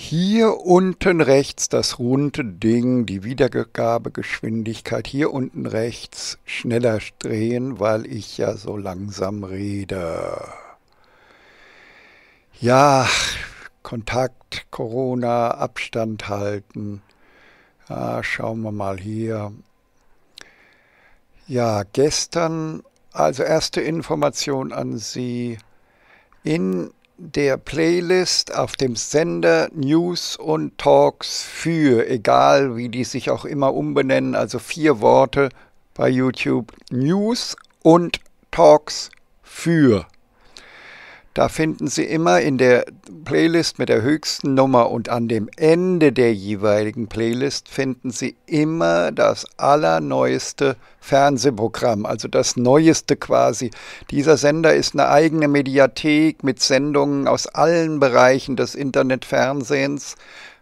Hier unten rechts das runde Ding, die Wiedergabegeschwindigkeit. Hier unten rechts schneller drehen, weil ich ja so langsam rede. Ja, Kontakt, Corona, Abstand halten. Ja, schauen wir mal hier. Ja, gestern, also erste Information an Sie. In der Playlist auf dem Sender News und Talks für, egal wie die sich auch immer umbenennen, also vier Worte bei YouTube, News und Talks für. Da finden Sie immer in der Playlist mit der höchsten Nummer und an dem Ende der jeweiligen Playlist finden Sie immer das allerneueste Fernsehprogramm, also das neueste quasi. Dieser Sender ist eine eigene Mediathek mit Sendungen aus allen Bereichen des Internetfernsehens.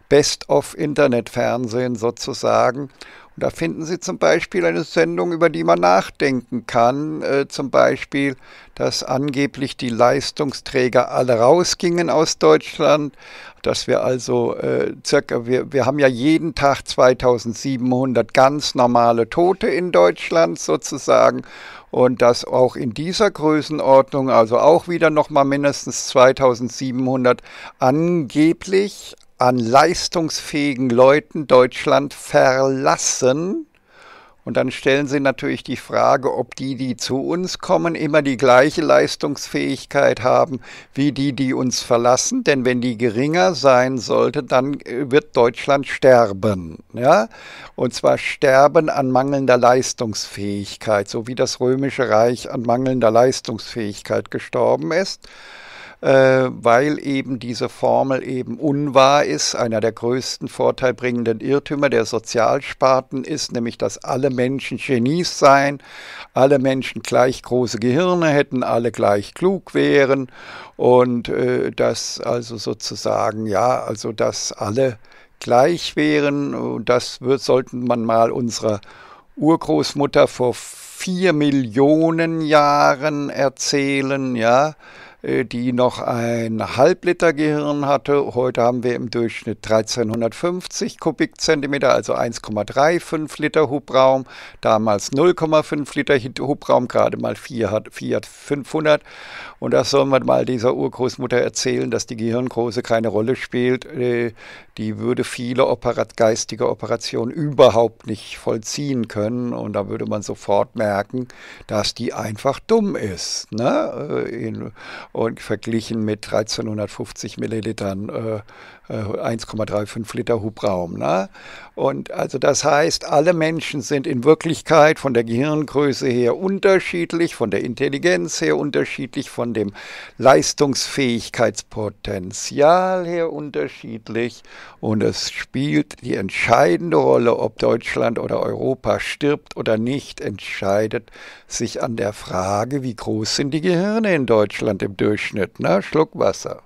Best of Internetfernsehen sozusagen. Da finden Sie zum Beispiel eine Sendung, über die man nachdenken kann. Äh, zum Beispiel, dass angeblich die Leistungsträger alle rausgingen aus Deutschland, dass wir also äh, circa, wir, wir haben ja jeden Tag 2700 ganz normale Tote in Deutschland sozusagen und dass auch in dieser Größenordnung, also auch wieder nochmal mindestens 2700 angeblich an leistungsfähigen Leuten Deutschland verlassen. Und dann stellen Sie natürlich die Frage, ob die, die zu uns kommen, immer die gleiche Leistungsfähigkeit haben wie die, die uns verlassen. Denn wenn die geringer sein sollte, dann äh, wird Deutschland sterben. Ja? Und zwar sterben an mangelnder Leistungsfähigkeit, so wie das Römische Reich an mangelnder Leistungsfähigkeit gestorben ist äh, weil eben diese Formel eben unwahr ist. Einer der größten vorteilbringenden Irrtümer der Sozialsparten ist nämlich, dass alle Menschen Genies seien, alle Menschen gleich große Gehirne hätten, alle gleich klug wären und äh, dass also sozusagen, ja, also dass alle gleich wären. Und das wird, sollten man mal unserer Urgroßmutter vor vier Millionen Jahren erzählen, ja. Äh, die noch ein Halbliter Gehirn hatte. Heute haben wir im Durchschnitt 1350 Kubikzentimeter, also 1,35 Liter Hubraum, damals 0,5 Liter Hubraum, gerade mal Fiat 500. Und das soll man mal dieser Urgroßmutter erzählen, dass die Gehirngröße keine Rolle spielt. Äh, die würde viele operat geistige Operationen überhaupt nicht vollziehen können. Und da würde man sofort merken, dass die einfach dumm ist. Ne? Äh, und verglichen mit 1350 Millilitern äh, 1,35 äh, Liter Hubraum. Ne? Und also das heißt, alle Menschen sind in Wirklichkeit von der Gehirngröße her unterschiedlich, von der Intelligenz her unterschiedlich, von dem Leistungsfähigkeitspotenzial her unterschiedlich. Und es spielt die entscheidende Rolle, ob Deutschland oder Europa stirbt oder nicht, entscheidet sich an der Frage, wie groß sind die Gehirne in Deutschland im Durchschnitt. Ne? Schluckwasser.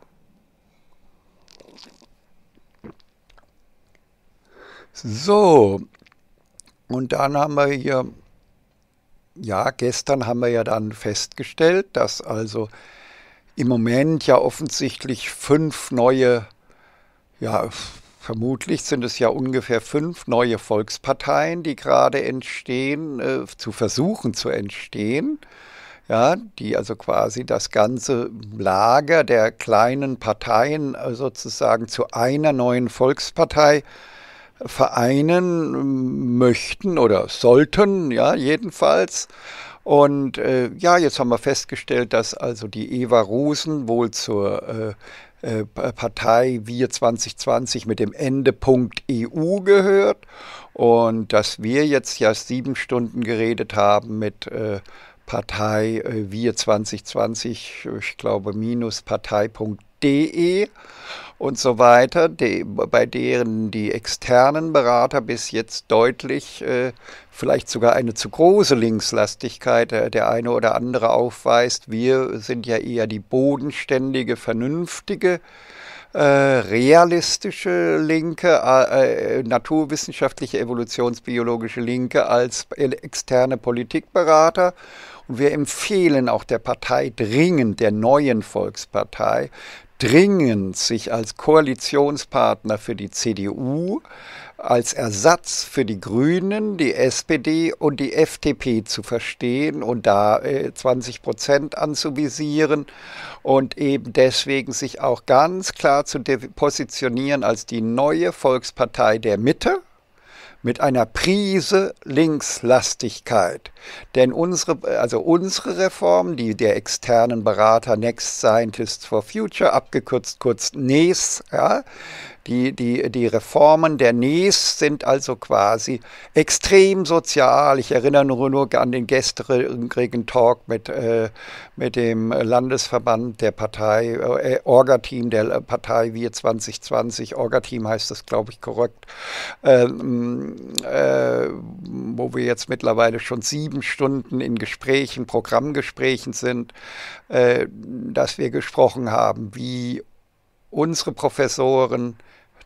So, und dann haben wir hier, ja, gestern haben wir ja dann festgestellt, dass also im Moment ja offensichtlich fünf neue, ja, vermutlich sind es ja ungefähr fünf neue Volksparteien, die gerade entstehen, äh, zu versuchen zu entstehen. Ja, die also quasi das ganze Lager der kleinen Parteien äh, sozusagen zu einer neuen Volkspartei äh, vereinen möchten oder sollten, ja, jedenfalls. Und äh, ja, jetzt haben wir festgestellt, dass also die Eva Rosen wohl zur äh, äh, Partei Wir 2020 mit dem Endepunkt EU gehört und dass wir jetzt ja sieben Stunden geredet haben mit äh, Partei äh, Wir 2020, ich glaube minus partei.de und so weiter, die, bei deren die externen Berater bis jetzt deutlich äh, vielleicht sogar eine zu große Linkslastigkeit äh, der eine oder andere aufweist. Wir sind ja eher die bodenständige, vernünftige äh, realistische Linke, äh, äh naturwissenschaftliche, evolutionsbiologische Linke als externe Politikberater. Und wir empfehlen auch der Partei dringend, der neuen Volkspartei, dringend sich als Koalitionspartner für die CDU, als Ersatz für die Grünen, die SPD und die FDP zu verstehen und da 20 äh, Prozent anzuvisieren und eben deswegen sich auch ganz klar zu positionieren als die neue Volkspartei der Mitte mit einer Prise Linkslastigkeit. Denn unsere, also unsere Reform, die der externen Berater Next Scientists for Future, abgekürzt kurz NES, ja, die, die, die Reformen der NES sind also quasi extrem sozial. Ich erinnere nur, nur an den gestrigen Talk mit, äh, mit dem Landesverband der Partei, äh, Orga-Team der Partei Wir 2020. Orga-Team heißt das, glaube ich, korrekt. Ähm, äh, wo wir jetzt mittlerweile schon sieben Stunden in Gesprächen, Programmgesprächen sind, äh, dass wir gesprochen haben, wie unsere Professoren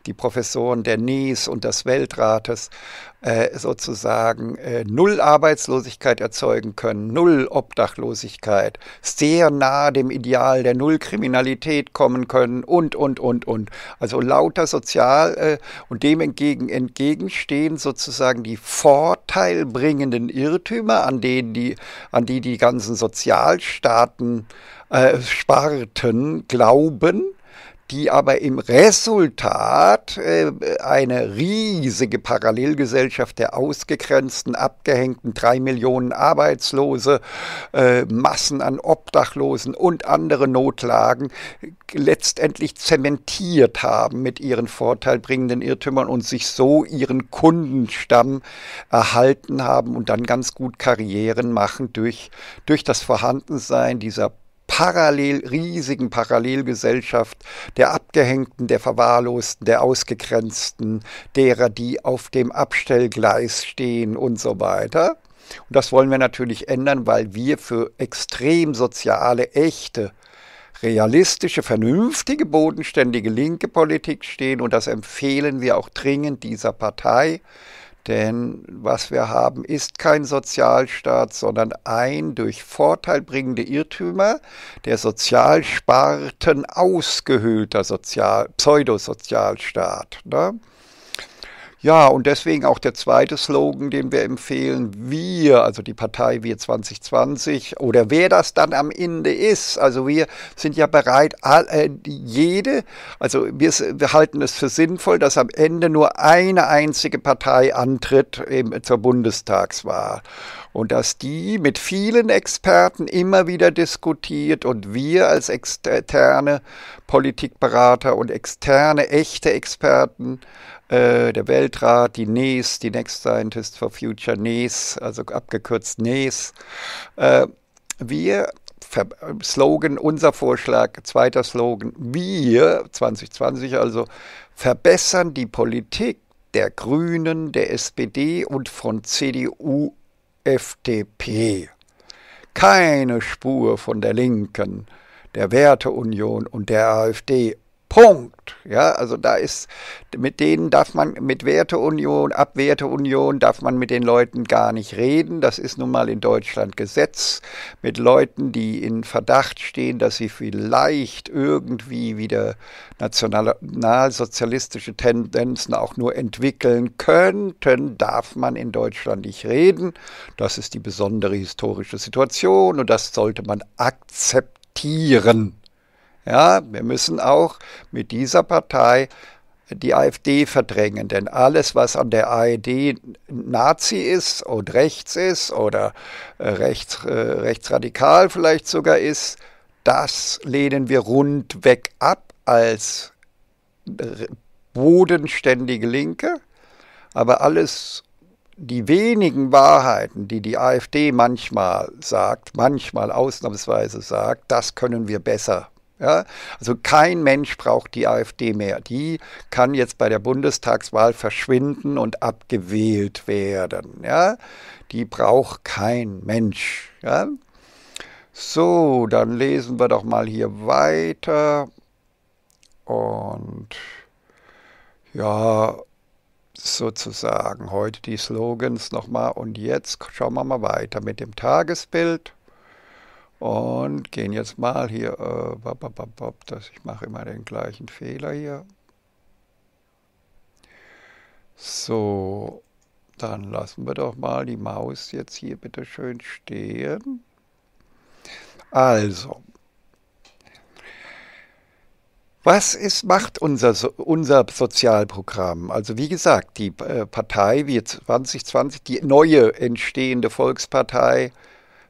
die Professoren der NIS und des Weltrates äh, sozusagen äh, null Arbeitslosigkeit erzeugen können, null Obdachlosigkeit, sehr nah dem Ideal der Nullkriminalität kommen können und, und, und, und. Also lauter sozial äh, und dem entgegen, entgegenstehen sozusagen die vorteilbringenden Irrtümer, an, denen die, an die die ganzen Sozialstaaten äh, Sparten glauben die aber im Resultat äh, eine riesige Parallelgesellschaft der ausgegrenzten, abgehängten drei Millionen Arbeitslose, äh, Massen an Obdachlosen und andere Notlagen letztendlich zementiert haben mit ihren vorteilbringenden Irrtümern und sich so ihren Kundenstamm erhalten haben und dann ganz gut Karrieren machen durch, durch das Vorhandensein dieser parallel, riesigen Parallelgesellschaft der Abgehängten, der Verwahrlosten, der Ausgegrenzten, derer, die auf dem Abstellgleis stehen und so weiter. Und das wollen wir natürlich ändern, weil wir für extrem soziale, echte, realistische, vernünftige, bodenständige linke Politik stehen und das empfehlen wir auch dringend dieser Partei. Denn was wir haben, ist kein Sozialstaat, sondern ein durch Vorteil bringende Irrtümer der Sozialsparten ausgehöhlter Sozial Pseudosozialstaat. Ne? Ja, und deswegen auch der zweite Slogan, den wir empfehlen, wir, also die Partei Wir 2020 oder wer das dann am Ende ist. Also wir sind ja bereit, äh, jede, also wir, wir halten es für sinnvoll, dass am Ende nur eine einzige Partei antritt eben zur Bundestagswahl und dass die mit vielen Experten immer wieder diskutiert und wir als externe Politikberater und externe echte Experten äh, der Weltrat, die NES, die Next Scientist for Future NES, also abgekürzt NES. Äh, wir Slogan, unser Vorschlag, zweiter Slogan, wir 2020 also verbessern die Politik der Grünen, der SPD und von CDU, FDP. Keine Spur von der Linken, der Werteunion und der AfD Punkt. Ja, also da ist, mit denen darf man, mit Werteunion, Abwerteunion darf man mit den Leuten gar nicht reden. Das ist nun mal in Deutschland Gesetz. Mit Leuten, die in Verdacht stehen, dass sie vielleicht irgendwie wieder nationalsozialistische Tendenzen auch nur entwickeln könnten, darf man in Deutschland nicht reden. Das ist die besondere historische Situation und das sollte man akzeptieren. Ja, wir müssen auch mit dieser Partei die AfD verdrängen, denn alles, was an der AfD Nazi ist und rechts ist oder äh, rechts, äh, rechtsradikal vielleicht sogar ist, das lehnen wir rundweg ab als äh, bodenständige Linke. Aber alles, die wenigen Wahrheiten, die die AfD manchmal sagt, manchmal ausnahmsweise sagt, das können wir besser ja, also kein Mensch braucht die AfD mehr. Die kann jetzt bei der Bundestagswahl verschwinden und abgewählt werden. Ja, die braucht kein Mensch. Ja. So, dann lesen wir doch mal hier weiter. Und ja, sozusagen heute die Slogans nochmal. Und jetzt schauen wir mal weiter mit dem Tagesbild und gehen jetzt mal hier, äh, bop, bop, bop, das, ich mache immer den gleichen Fehler hier. So, dann lassen wir doch mal die Maus jetzt hier bitte schön stehen. Also, was ist, macht unser, unser Sozialprogramm? Also wie gesagt, die äh, Partei, wir 2020, die neue entstehende Volkspartei,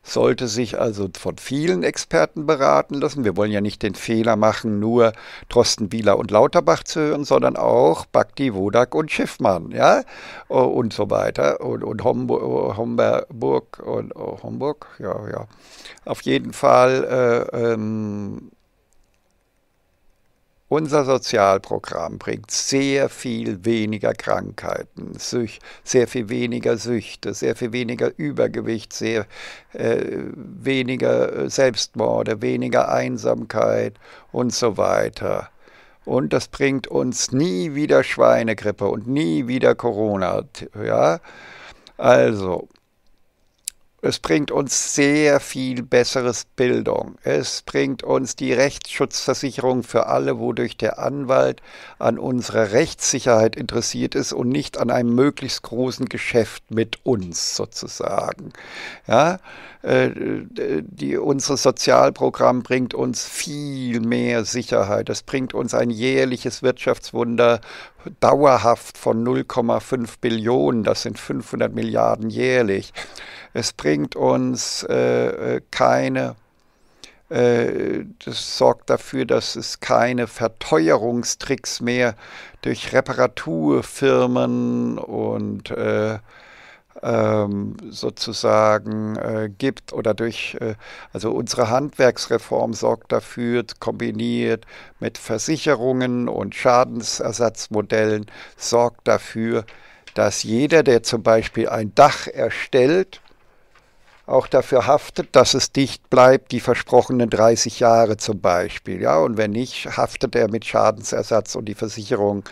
sollte sich also von vielen Experten beraten lassen. Wir wollen ja nicht den Fehler machen, nur Trosten, Bieler und Lauterbach zu hören, sondern auch Bakti, Wodak und Schiffmann, ja, äh, und so weiter und, und Homburg, äh, und oh, Homburg, ja, ja. Auf jeden Fall äh, ähm, unser Sozialprogramm bringt sehr viel weniger Krankheiten, sehr viel weniger Süchte, sehr viel weniger Übergewicht, sehr äh, weniger äh, Selbstmorde, weniger Einsamkeit und so weiter. Und das bringt uns nie wieder Schweinegrippe und nie wieder Corona. Ja? Also, es bringt uns sehr viel besseres Bildung. Es bringt uns die Rechtsschutzversicherung für alle, wodurch der Anwalt an unserer Rechtssicherheit interessiert ist und nicht an einem möglichst großen Geschäft mit uns sozusagen. Ja, äh, die, unser Sozialprogramm bringt uns viel mehr Sicherheit. Das bringt uns ein jährliches Wirtschaftswunder dauerhaft von 0,5 Billionen, das sind 500 Milliarden jährlich. Es bringt uns äh, äh keine äh, das sorgt dafür, dass es keine Verteuerungstricks mehr durch Reparaturfirmen und äh, ähm, sozusagen äh, gibt oder durch, äh, also unsere Handwerksreform sorgt dafür, kombiniert mit Versicherungen und Schadensersatzmodellen, sorgt dafür, dass jeder, der zum Beispiel ein Dach erstellt, auch dafür haftet, dass es dicht bleibt, die versprochenen 30 Jahre zum Beispiel. Ja? Und wenn nicht, haftet er mit Schadensersatz und die Versicherung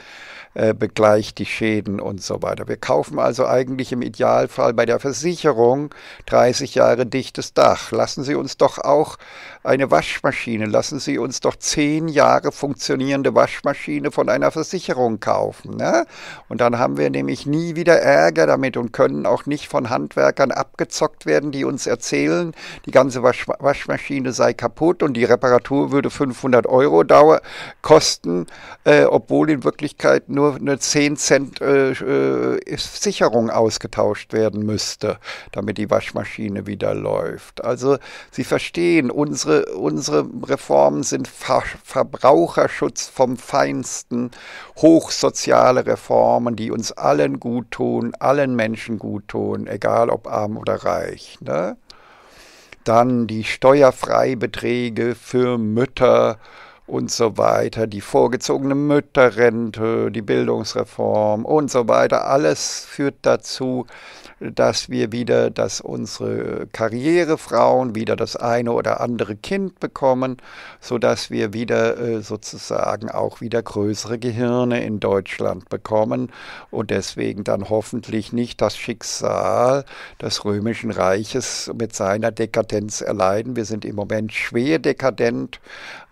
äh, begleicht die Schäden und so weiter. Wir kaufen also eigentlich im Idealfall bei der Versicherung 30 Jahre dichtes Dach. Lassen Sie uns doch auch eine Waschmaschine, lassen Sie uns doch 10 Jahre funktionierende Waschmaschine von einer Versicherung kaufen. Ne? Und dann haben wir nämlich nie wieder Ärger damit und können auch nicht von Handwerkern abgezockt werden, die uns erzählen, die ganze Wasch Waschmaschine sei kaputt und die Reparatur würde 500 Euro Dauer kosten, äh, obwohl in Wirklichkeit nur nur eine 10 Cent äh, äh Sicherung ausgetauscht werden müsste, damit die Waschmaschine wieder läuft. Also Sie verstehen, unsere, unsere Reformen sind Ver Verbraucherschutz vom Feinsten, hochsoziale Reformen, die uns allen gut tun, allen Menschen gut tun, egal ob arm oder reich. Ne? Dann die Steuerfreibeträge für Mütter, und so weiter, die vorgezogene Mütterrente, die Bildungsreform und so weiter, alles führt dazu, dass wir wieder, dass unsere Karrierefrauen wieder das eine oder andere Kind bekommen, sodass wir wieder äh, sozusagen auch wieder größere Gehirne in Deutschland bekommen und deswegen dann hoffentlich nicht das Schicksal des Römischen Reiches mit seiner Dekadenz erleiden. Wir sind im Moment schwer dekadent,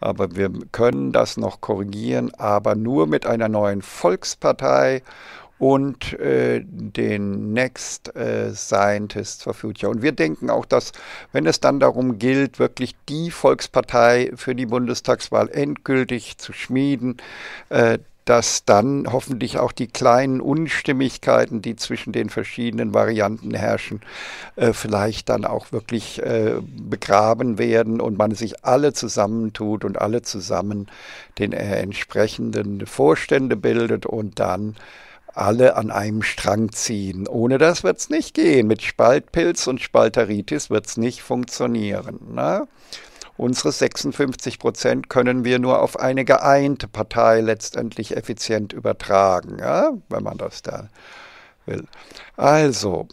aber wir können das noch korrigieren, aber nur mit einer neuen Volkspartei und äh, den Next äh, Scientists for Future. Und wir denken auch, dass, wenn es dann darum gilt, wirklich die Volkspartei für die Bundestagswahl endgültig zu schmieden, äh, dass dann hoffentlich auch die kleinen Unstimmigkeiten, die zwischen den verschiedenen Varianten herrschen, äh, vielleicht dann auch wirklich äh, begraben werden und man sich alle zusammentut und alle zusammen den äh, entsprechenden Vorstände bildet und dann alle an einem Strang ziehen. Ohne das wird es nicht gehen. Mit Spaltpilz und Spalteritis wird es nicht funktionieren. Ne? Unsere 56 Prozent können wir nur auf eine geeinte Partei letztendlich effizient übertragen, ja? wenn man das da will. Also,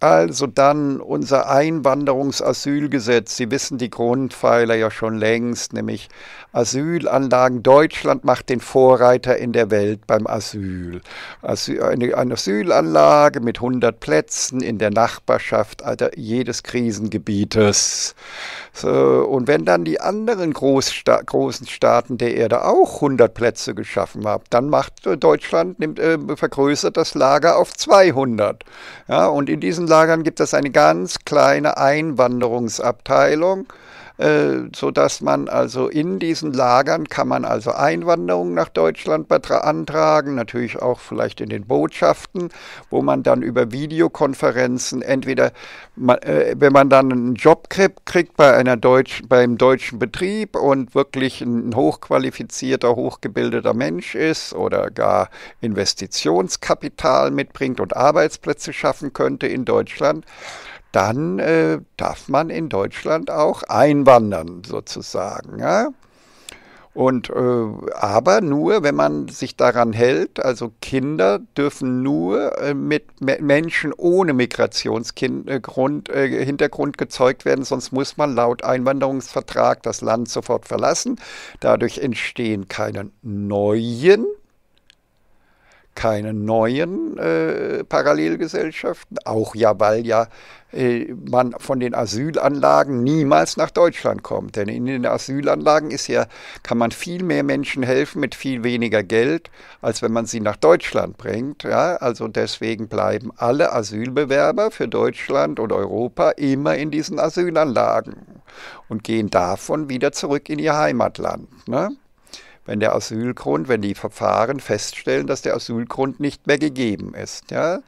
also dann unser Einwanderungsasylgesetz. Sie wissen die Grundpfeiler ja schon längst, nämlich Asylanlagen. Deutschland macht den Vorreiter in der Welt beim Asyl. Asyl eine, eine, Asylanlage mit 100 Plätzen in der Nachbarschaft also jedes Krisengebietes. So, und wenn dann die anderen Großsta großen Staaten der Erde auch 100 Plätze geschaffen haben, dann macht äh, Deutschland nimmt, äh, vergrößert das Lager auf 200. Ja, und in diesen Lagern gibt es eine ganz kleine Einwanderungsabteilung äh, sodass man also in diesen Lagern kann man also Einwanderung nach Deutschland beantragen, natürlich auch vielleicht in den Botschaften, wo man dann über Videokonferenzen entweder, äh, wenn man dann einen Job kriegt, bei einer deutschen, beim deutschen Betrieb und wirklich ein hochqualifizierter, hochgebildeter Mensch ist oder gar Investitionskapital mitbringt und Arbeitsplätze schaffen könnte in Deutschland, dann äh, darf man in Deutschland auch einwandern sozusagen. Ja? Und äh, aber nur, wenn man sich daran hält, also Kinder dürfen nur äh, mit me Menschen ohne Migrationshintergrund äh, äh, Hintergrund gezeugt werden, sonst muss man laut Einwanderungsvertrag das Land sofort verlassen. Dadurch entstehen keine neuen keine neuen äh, Parallelgesellschaften, auch ja, weil ja äh, man von den Asylanlagen niemals nach Deutschland kommt. Denn in den Asylanlagen ist ja, kann man viel mehr Menschen helfen mit viel weniger Geld, als wenn man sie nach Deutschland bringt. Ja? Also deswegen bleiben alle Asylbewerber für Deutschland und Europa immer in diesen Asylanlagen und gehen davon wieder zurück in ihr Heimatland. Ne? wenn der Asylgrund, wenn die Verfahren feststellen, dass der Asylgrund nicht mehr gegeben ist. Ja?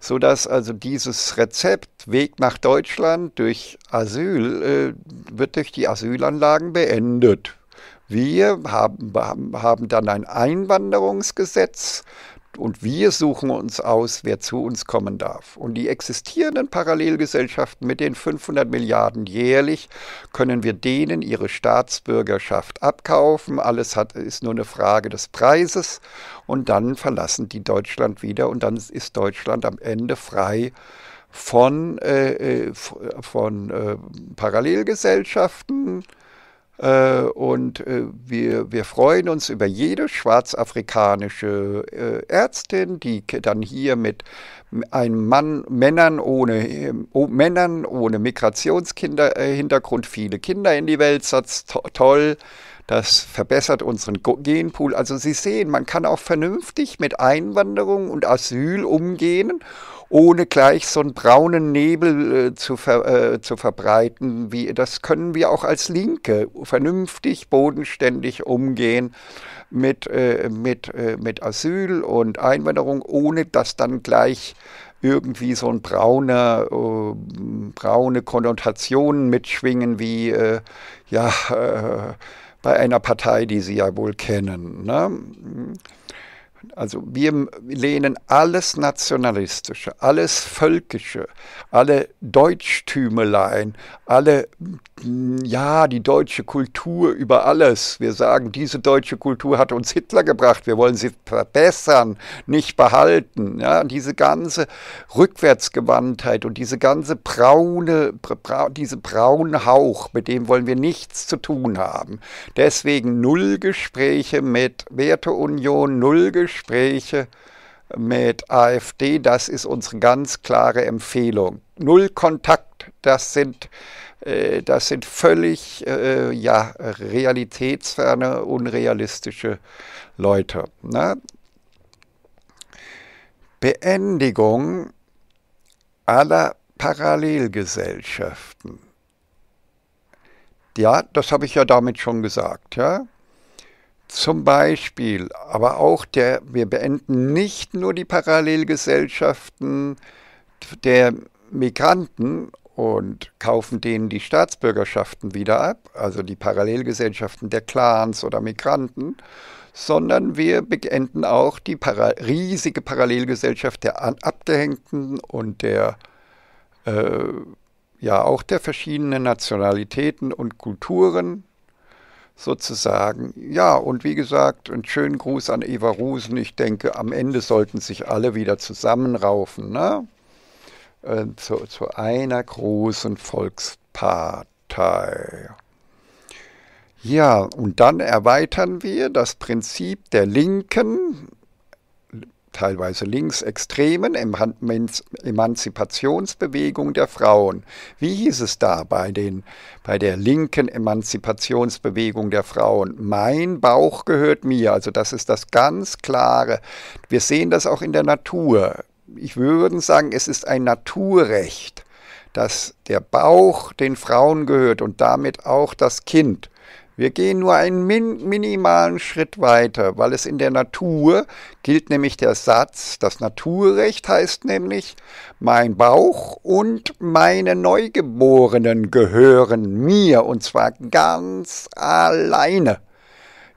Sodass also dieses Rezept Weg nach Deutschland durch Asyl äh, wird durch die Asylanlagen beendet. Wir haben, haben dann ein Einwanderungsgesetz, und wir suchen uns aus, wer zu uns kommen darf. Und die existierenden Parallelgesellschaften mit den 500 Milliarden jährlich können wir denen ihre Staatsbürgerschaft abkaufen. Alles hat, ist nur eine Frage des Preises. Und dann verlassen die Deutschland wieder und dann ist Deutschland am Ende frei von, äh, äh von äh, Parallelgesellschaften, äh, und äh, wir, wir freuen uns über jede schwarzafrikanische äh, Ärztin, die dann hier mit einem Mann, Männern ohne, ähm, oh, Männern ohne Migrationshintergrund viele Kinder in die Welt setzt. Toll. Das verbessert unseren Genpool. Also Sie sehen, man kann auch vernünftig mit Einwanderung und Asyl umgehen ohne gleich so einen braunen Nebel äh, zu, ver, äh, zu verbreiten. Wie, das können wir auch als Linke vernünftig, bodenständig umgehen mit, äh, mit, äh, mit Asyl und Einwanderung, ohne dass dann gleich irgendwie so ein brauner, äh, braune Konnotationen mitschwingen wie, äh, ja, bei einer Partei, die Sie ja wohl kennen. Ne? Also wir lehnen alles Nationalistische, alles Völkische, alle Deutschtümeleien, alle, ja, die deutsche Kultur über alles. Wir sagen, diese deutsche Kultur hat uns Hitler gebracht, wir wollen sie verbessern, nicht behalten. Ja, diese ganze Rückwärtsgewandtheit und diese ganze braune, bra, diese braune Hauch, mit dem wollen wir nichts zu tun haben. Deswegen null Gespräche mit Werteunion, null Gespräche Gespräche mit AfD, das ist unsere ganz klare Empfehlung. Null Kontakt, das sind, äh, das sind völlig äh, ja, realitätsferne, unrealistische Leute. Ne? Beendigung aller Parallelgesellschaften. Ja, das habe ich ja damit schon gesagt, ja. Zum Beispiel, aber auch der, wir beenden nicht nur die Parallelgesellschaften der Migranten und kaufen denen die Staatsbürgerschaften wieder ab, also die Parallelgesellschaften der Clans oder Migranten, sondern wir beenden auch die para riesige Parallelgesellschaft der Abgehängten und der äh, ja auch der verschiedenen Nationalitäten und Kulturen, sozusagen. Ja, und wie gesagt, einen schönen Gruß an Eva Rusen. Ich denke, am Ende sollten sich alle wieder zusammenraufen, ne? Äh, zu, zu einer großen Volkspartei. Ja, und dann erweitern wir das Prinzip der Linken teilweise linksextremen Emanzipationsbewegung der Frauen. Wie hieß es da bei, den, bei der linken Emanzipationsbewegung der Frauen? Mein Bauch gehört mir. Also das ist das ganz klare. Wir sehen das auch in der Natur. Ich würde sagen, es ist ein Naturrecht, dass der Bauch den Frauen gehört und damit auch das Kind. Wir gehen nur einen min minimalen Schritt weiter, weil es in der Natur gilt nämlich der Satz, das Naturrecht heißt nämlich, mein Bauch und meine Neugeborenen gehören mir und zwar ganz alleine.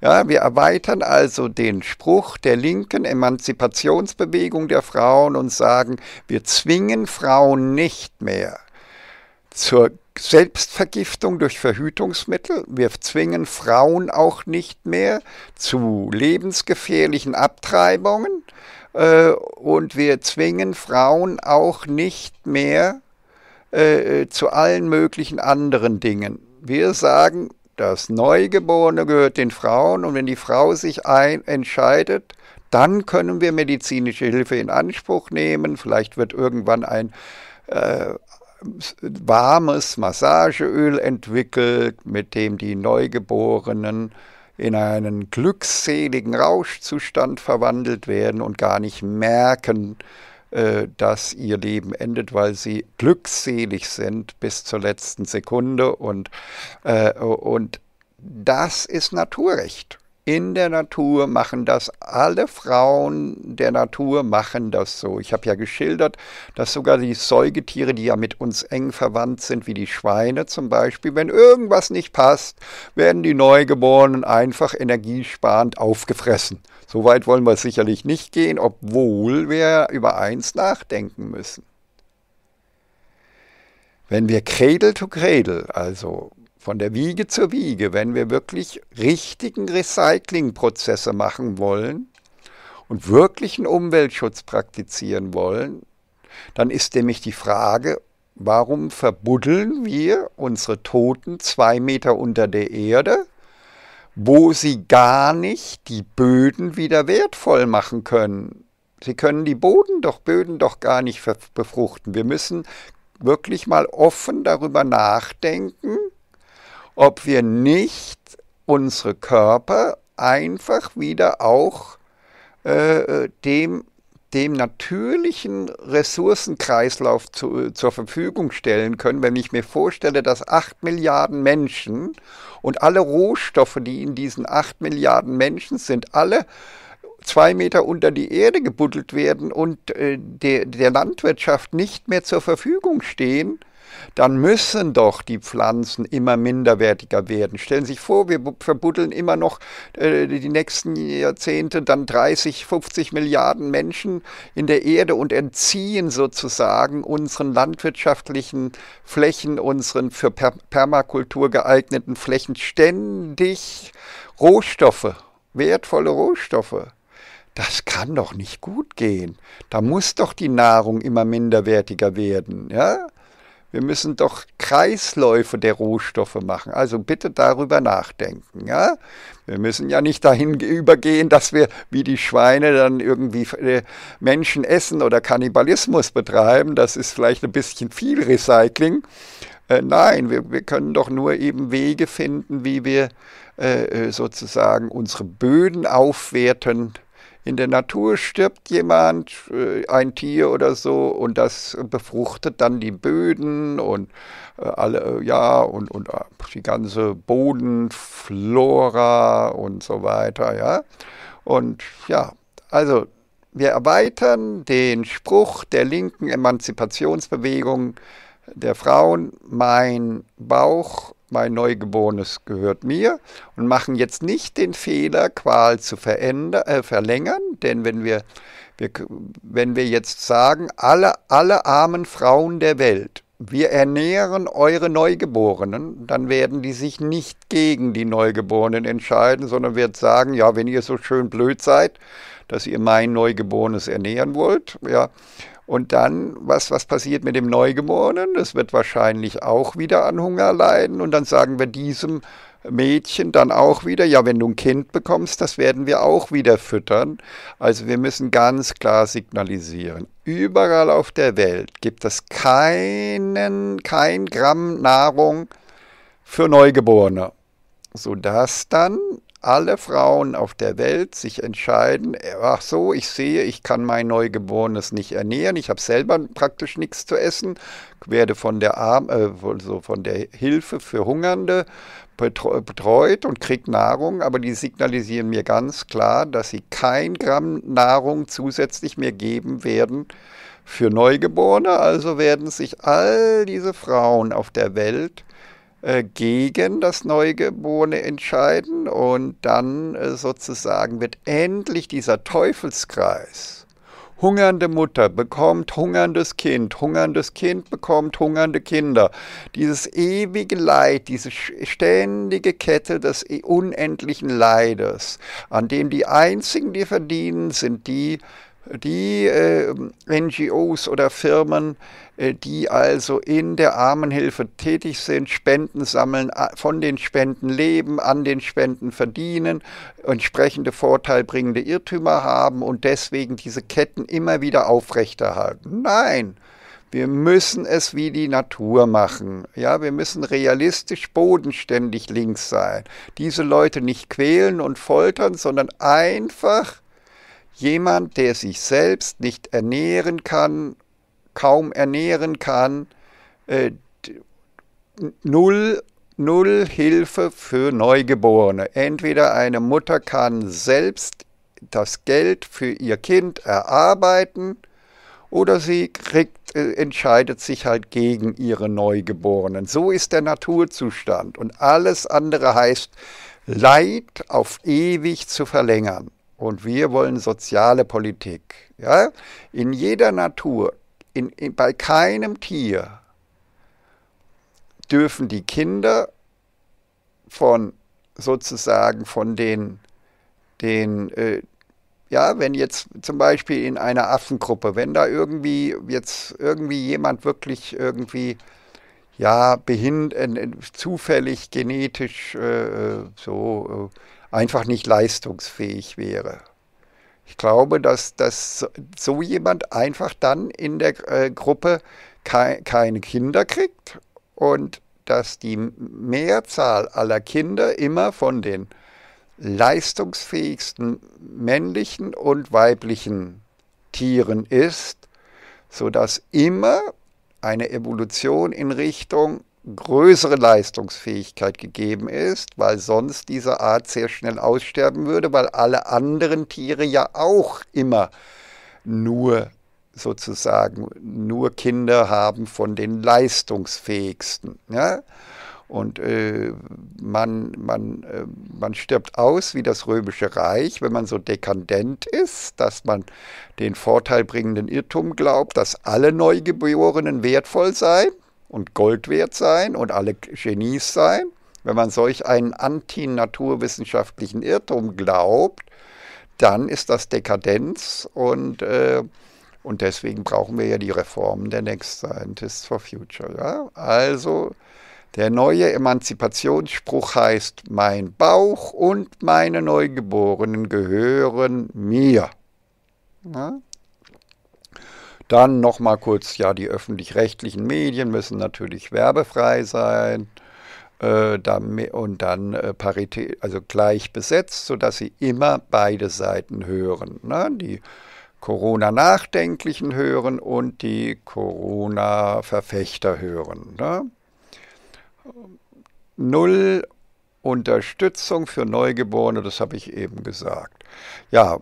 Ja, wir erweitern also den Spruch der linken Emanzipationsbewegung der Frauen und sagen, wir zwingen Frauen nicht mehr zur Selbstvergiftung durch Verhütungsmittel. Wir zwingen Frauen auch nicht mehr zu lebensgefährlichen Abtreibungen. Äh, und wir zwingen Frauen auch nicht mehr äh, äh, zu allen möglichen anderen Dingen. Wir sagen, das Neugeborene gehört den Frauen und wenn die Frau sich ein entscheidet, dann können wir medizinische Hilfe in Anspruch nehmen. Vielleicht wird irgendwann ein äh, warmes Massageöl entwickelt, mit dem die Neugeborenen in einen glückseligen Rauschzustand verwandelt werden und gar nicht merken, äh, dass ihr Leben endet, weil sie glückselig sind bis zur letzten Sekunde. Und, äh, und das ist Naturrecht in der Natur machen das, alle Frauen der Natur machen das so. Ich habe ja geschildert, dass sogar die Säugetiere, die ja mit uns eng verwandt sind, wie die Schweine zum Beispiel, wenn irgendwas nicht passt, werden die Neugeborenen einfach energiesparend aufgefressen. So weit wollen wir sicherlich nicht gehen, obwohl wir über eins nachdenken müssen. Wenn wir Cradle to Cradle, also von der Wiege zur Wiege, wenn wir wirklich richtigen Recyclingprozesse machen wollen und wirklichen Umweltschutz praktizieren wollen, dann ist nämlich die Frage, warum verbuddeln wir unsere Toten zwei Meter unter der Erde, wo sie gar nicht die Böden wieder wertvoll machen können. Sie können die Boden doch, Böden doch gar nicht befruchten. Wir müssen wirklich mal offen darüber nachdenken, ob wir nicht unsere Körper einfach wieder auch äh, äh dem, dem natürlichen Ressourcenkreislauf zu, äh, zur Verfügung stellen können, wenn ich mir vorstelle, dass acht Milliarden Menschen und alle Rohstoffe, die in diesen acht Milliarden Menschen sind, alle zwei Meter unter die Erde gebuddelt werden und äh, der, der Landwirtschaft nicht mehr zur Verfügung stehen, dann müssen doch die Pflanzen immer minderwertiger werden. Stellen Sie sich vor, wir verbuddeln immer noch äh, die nächsten Jahrzehnte dann 30, 50 Milliarden Menschen in der Erde und entziehen sozusagen unseren landwirtschaftlichen Flächen, unseren für per Permakultur geeigneten Flächen ständig Rohstoffe, wertvolle Rohstoffe. Das kann doch nicht gut gehen. Da muss doch die Nahrung immer minderwertiger werden, ja? Wir müssen doch Kreisläufe der Rohstoffe machen. Also bitte darüber nachdenken. Ja? Wir müssen ja nicht dahin übergehen, dass wir wie die Schweine dann irgendwie äh, Menschen essen oder Kannibalismus betreiben. Das ist vielleicht ein bisschen viel Recycling. Äh, nein, wir, wir können doch nur eben Wege finden, wie wir äh, äh sozusagen unsere Böden aufwerten in der Natur stirbt jemand, äh, ein Tier oder so, und das befruchtet dann die Böden und äh, alle, äh, ja, und, und die ganze Bodenflora und so weiter, ja. Und ja, also wir erweitern den Spruch der linken Emanzipationsbewegung der Frauen, mein Bauch mein Neugeborenes gehört mir und machen jetzt nicht den Fehler, Qual zu äh, verlängern, denn wenn wir, wir, wenn wir jetzt sagen, alle, alle armen Frauen der Welt, wir ernähren eure Neugeborenen, dann werden die sich nicht gegen die Neugeborenen entscheiden, sondern wird sagen, ja, wenn ihr so schön blöd seid, dass ihr mein Neugeborenes ernähren wollt, ja, und dann, was, was passiert mit dem Neugeborenen? Das wird wahrscheinlich auch wieder an Hunger leiden. Und dann sagen wir diesem Mädchen dann auch wieder, ja, wenn du ein Kind bekommst, das werden wir auch wieder füttern. Also wir müssen ganz klar signalisieren, überall auf der Welt gibt es keinen, kein Gramm Nahrung für Neugeborene, sodass dann alle Frauen auf der Welt sich entscheiden, ach so, ich sehe, ich kann mein Neugeborenes nicht ernähren, ich habe selber praktisch nichts zu essen, werde von der, Arm, also von der Hilfe für Hungernde betreut und kriege Nahrung, aber die signalisieren mir ganz klar, dass sie kein Gramm Nahrung zusätzlich mir geben werden für Neugeborene. Also werden sich all diese Frauen auf der Welt äh, gegen das Neugeborene entscheiden und dann äh, sozusagen wird endlich dieser Teufelskreis. Hungernde Mutter bekommt hungerndes Kind, hungerndes Kind bekommt hungernde Kinder. Dieses ewige Leid, diese ständige Kette des e-, unendlichen Leides, an dem die einzigen, die verdienen, sind die, die äh, NGOs oder Firmen, äh, die also in der Armenhilfe tätig sind, Spenden sammeln, von den Spenden leben, an den Spenden verdienen, entsprechende vorteilbringende Irrtümer haben und deswegen diese Ketten immer wieder aufrechterhalten. Nein, wir müssen es wie die Natur machen. Ja, wir müssen realistisch bodenständig links sein. Diese Leute nicht quälen und foltern, sondern einfach Jemand, der sich selbst nicht ernähren kann, kaum ernähren kann, äh, null, null Hilfe für Neugeborene. Entweder eine Mutter kann selbst das Geld für ihr Kind erarbeiten oder sie kriegt, äh, entscheidet sich halt gegen ihre Neugeborenen. So ist der Naturzustand und alles andere heißt, Leid auf ewig zu verlängern. Und wir wollen soziale Politik. Ja? In jeder Natur, in, in, bei keinem Tier dürfen die Kinder von sozusagen von den, den äh, ja, wenn jetzt zum Beispiel in einer Affengruppe, wenn da irgendwie jetzt irgendwie jemand wirklich irgendwie ja, behind, äh, zufällig genetisch äh, äh so äh, einfach nicht leistungsfähig wäre. Ich glaube, dass, dass so jemand einfach dann in der äh, Gruppe ke keine Kinder kriegt und dass die Mehrzahl aller Kinder immer von den leistungsfähigsten männlichen und weiblichen Tieren ist, sodass immer eine Evolution in Richtung größere Leistungsfähigkeit gegeben ist, weil sonst diese Art sehr schnell aussterben würde, weil alle anderen Tiere ja auch immer nur sozusagen nur Kinder haben von den leistungsfähigsten. Ja? Und äh, man, man, äh, man stirbt aus wie das römische Reich, wenn man so dekadent ist, dass man den vorteilbringenden Irrtum glaubt, dass alle Neugeborenen wertvoll seien und Gold wert sein und alle Genies sein. Wenn man solch einen antinaturwissenschaftlichen Irrtum glaubt, dann ist das Dekadenz und, äh, und deswegen brauchen wir ja die Reformen der Next Scientists for Future. Ja? Also der neue Emanzipationsspruch heißt, mein Bauch und meine Neugeborenen gehören mir. Ja? Dann nochmal kurz, ja, die öffentlich-rechtlichen Medien müssen natürlich werbefrei sein äh, und dann äh, Parität, also gleich besetzt, sodass sie immer beide Seiten hören. Ne? Die Corona-Nachdenklichen hören und die Corona-Verfechter hören. Ne? Null Unterstützung für Neugeborene, das habe ich eben gesagt. Ja,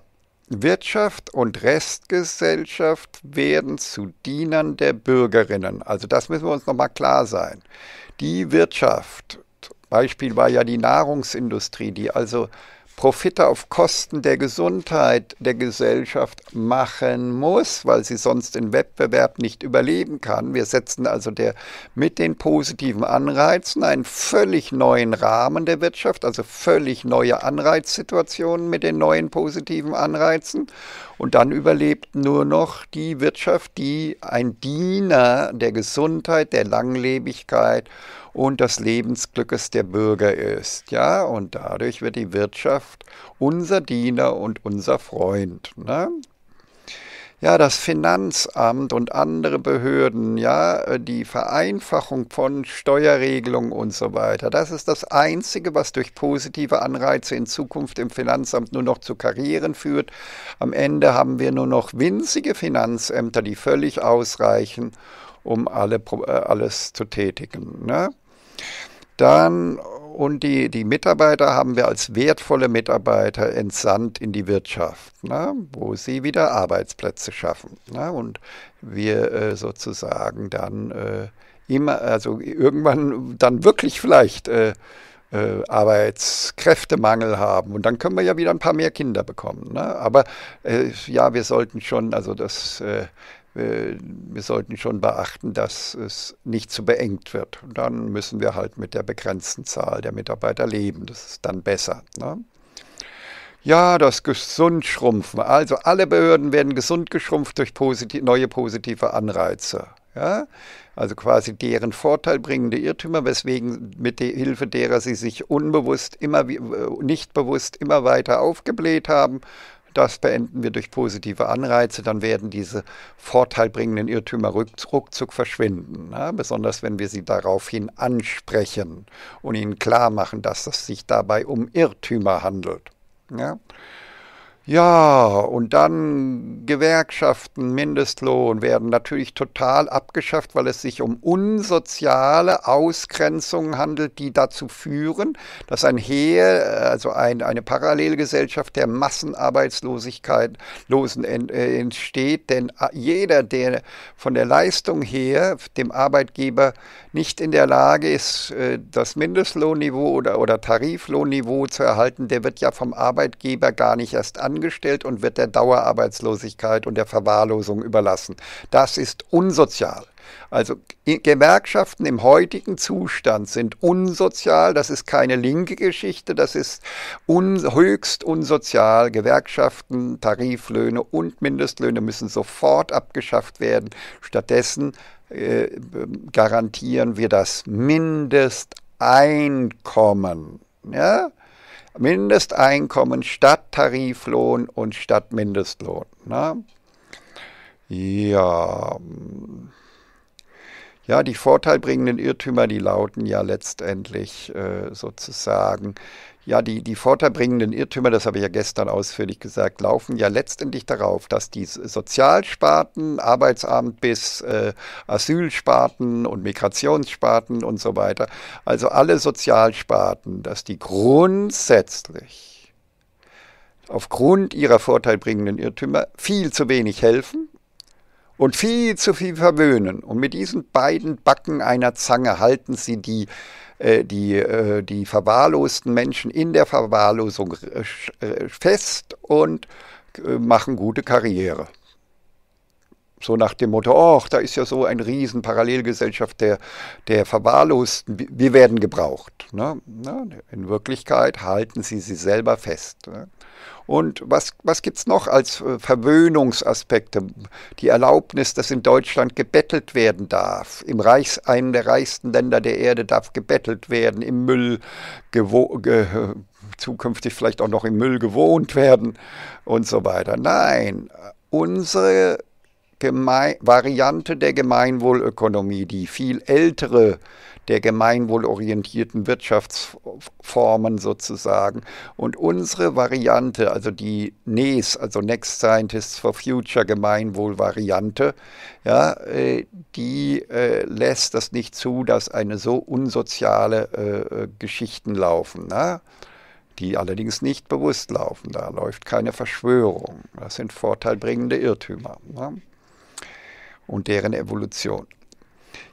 Wirtschaft und Restgesellschaft werden zu Dienern der Bürgerinnen. Also das müssen wir uns nochmal klar sein. Die Wirtschaft, Beispiel war ja die Nahrungsindustrie, die also Profite auf Kosten der Gesundheit der Gesellschaft machen muss, weil sie sonst im Wettbewerb nicht überleben kann. Wir setzen also der, mit den positiven Anreizen einen völlig neuen Rahmen der Wirtschaft, also völlig neue Anreizsituationen mit den neuen positiven Anreizen. Und dann überlebt nur noch die Wirtschaft, die ein Diener der Gesundheit, der Langlebigkeit, und des Lebensglückes der Bürger ist. Ja, und dadurch wird die Wirtschaft unser Diener und unser Freund. Ne? ja, das Finanzamt und andere Behörden, ja, äh, die Vereinfachung von Steuerregelungen und so weiter. Das ist das Einzige, was durch positive Anreize in Zukunft im Finanzamt nur noch zu Karrieren führt. Am Ende haben wir nur noch winzige Finanzämter, die völlig ausreichen, um alle, äh, alles zu tätigen. Ne? Dann und die, die Mitarbeiter haben wir als wertvolle Mitarbeiter entsandt in die Wirtschaft, na, ne, wo sie wieder Arbeitsplätze schaffen. Na, ne, und wir äh, sozusagen dann äh, immer, also irgendwann dann wirklich vielleicht äh, äh, Arbeitskräftemangel haben. Und dann können wir ja wieder ein paar mehr Kinder bekommen. Ne? Aber äh, ja, wir sollten schon, also das äh, äh, wir sollten schon beachten, dass es nicht zu beengt wird. Und dann müssen wir halt mit der begrenzten Zahl der Mitarbeiter leben. Das ist dann besser. Ne? Ja, das Gesundschrumpfen. Also alle Behörden werden gesund geschrumpft durch positiv, neue positive Anreize. Ja? Also quasi deren vorteilbringende Irrtümer, weswegen mit der Hilfe derer sie sich unbewusst, immer äh, nicht bewusst immer weiter aufgebläht haben das beenden wir durch positive Anreize, dann werden diese vorteilbringenden Irrtümer ruckzuck verschwinden. Ja, ne? besonders wenn wir sie daraufhin ansprechen und ihnen klar machen, dass es sich dabei um Irrtümer handelt. Ja. Ja, und dann Gewerkschaften, Mindestlohn werden natürlich total abgeschafft, weil es sich um unsoziale Ausgrenzungen handelt, die dazu führen, dass ein Heer, also ein, eine Parallelgesellschaft der Massenarbeitslosigkeit Losen äh, entsteht. Denn jeder, der von der Leistung her dem Arbeitgeber nicht in der Lage ist, äh, das Mindestlohnniveau oder, oder Tariflohnniveau zu erhalten, der wird ja vom Arbeitgeber gar nicht erst angefangen angestellt und wird der Dauerarbeitslosigkeit und der Verwahrlosung überlassen. Das ist unsozial. Also Gewerkschaften im heutigen Zustand sind unsozial, das ist keine linke Geschichte, das ist un höchst unsozial. Gewerkschaften, Tariflöhne und Mindestlöhne müssen sofort abgeschafft werden. Stattdessen äh, garantieren wir das Mindesteinkommen. Ja? Mindesteinkommen statt Tariflohn und statt Mindestlohn. Ne? Ja. Ja, die vorteilbringenden Irrtümer, die lauten ja letztendlich äh, sozusagen, ja, die, die vorteilbringenden Irrtümer, das habe ich ja gestern ausführlich gesagt, laufen ja letztendlich darauf, dass die Sozialsparten, Arbeitsamt bis äh, Asylsparten und Migrationssparten und so weiter, also alle Sozialsparten, dass die grundsätzlich aufgrund ihrer vorteilbringenden Irrtümer viel zu wenig helfen und viel zu viel verwöhnen. Und mit diesen beiden Backen einer Zange halten sie die äh, die, äh, die verwahrlosten Menschen in der Verwahrlosung äh, fest und machen gute Karriere. So nach dem Motto, ach, da ist ja so ein riesen Parallelgesellschaft der, der Verwahrlosten, wir werden gebraucht. Ne? In Wirklichkeit halten sie sie selber fest. Ne? Und was, was gibt es noch als äh, Verwöhnungsaspekte? Die Erlaubnis, dass in Deutschland gebettelt werden darf. Im Reichs, einem der reichsten Länder der Erde darf gebettelt werden, im Müll äh, zukünftig vielleicht auch noch im Müll gewohnt werden und so weiter. Nein, unsere Geme Variante der Gemeinwohlökonomie, die viel ältere, der gemeinwohlorientierten Wirtschaftsformen sozusagen. Und unsere Variante, also die NES, also Next Scientists for Future Gemeinwohl-Variante, ja, äh, die äh, lässt das nicht zu, dass eine so unsoziale äh, äh Geschichten laufen. Na? Ne? die allerdings nicht bewusst laufen. Da läuft keine Verschwörung. Das sind vorteilbringende Irrtümer ne? und deren Evolution.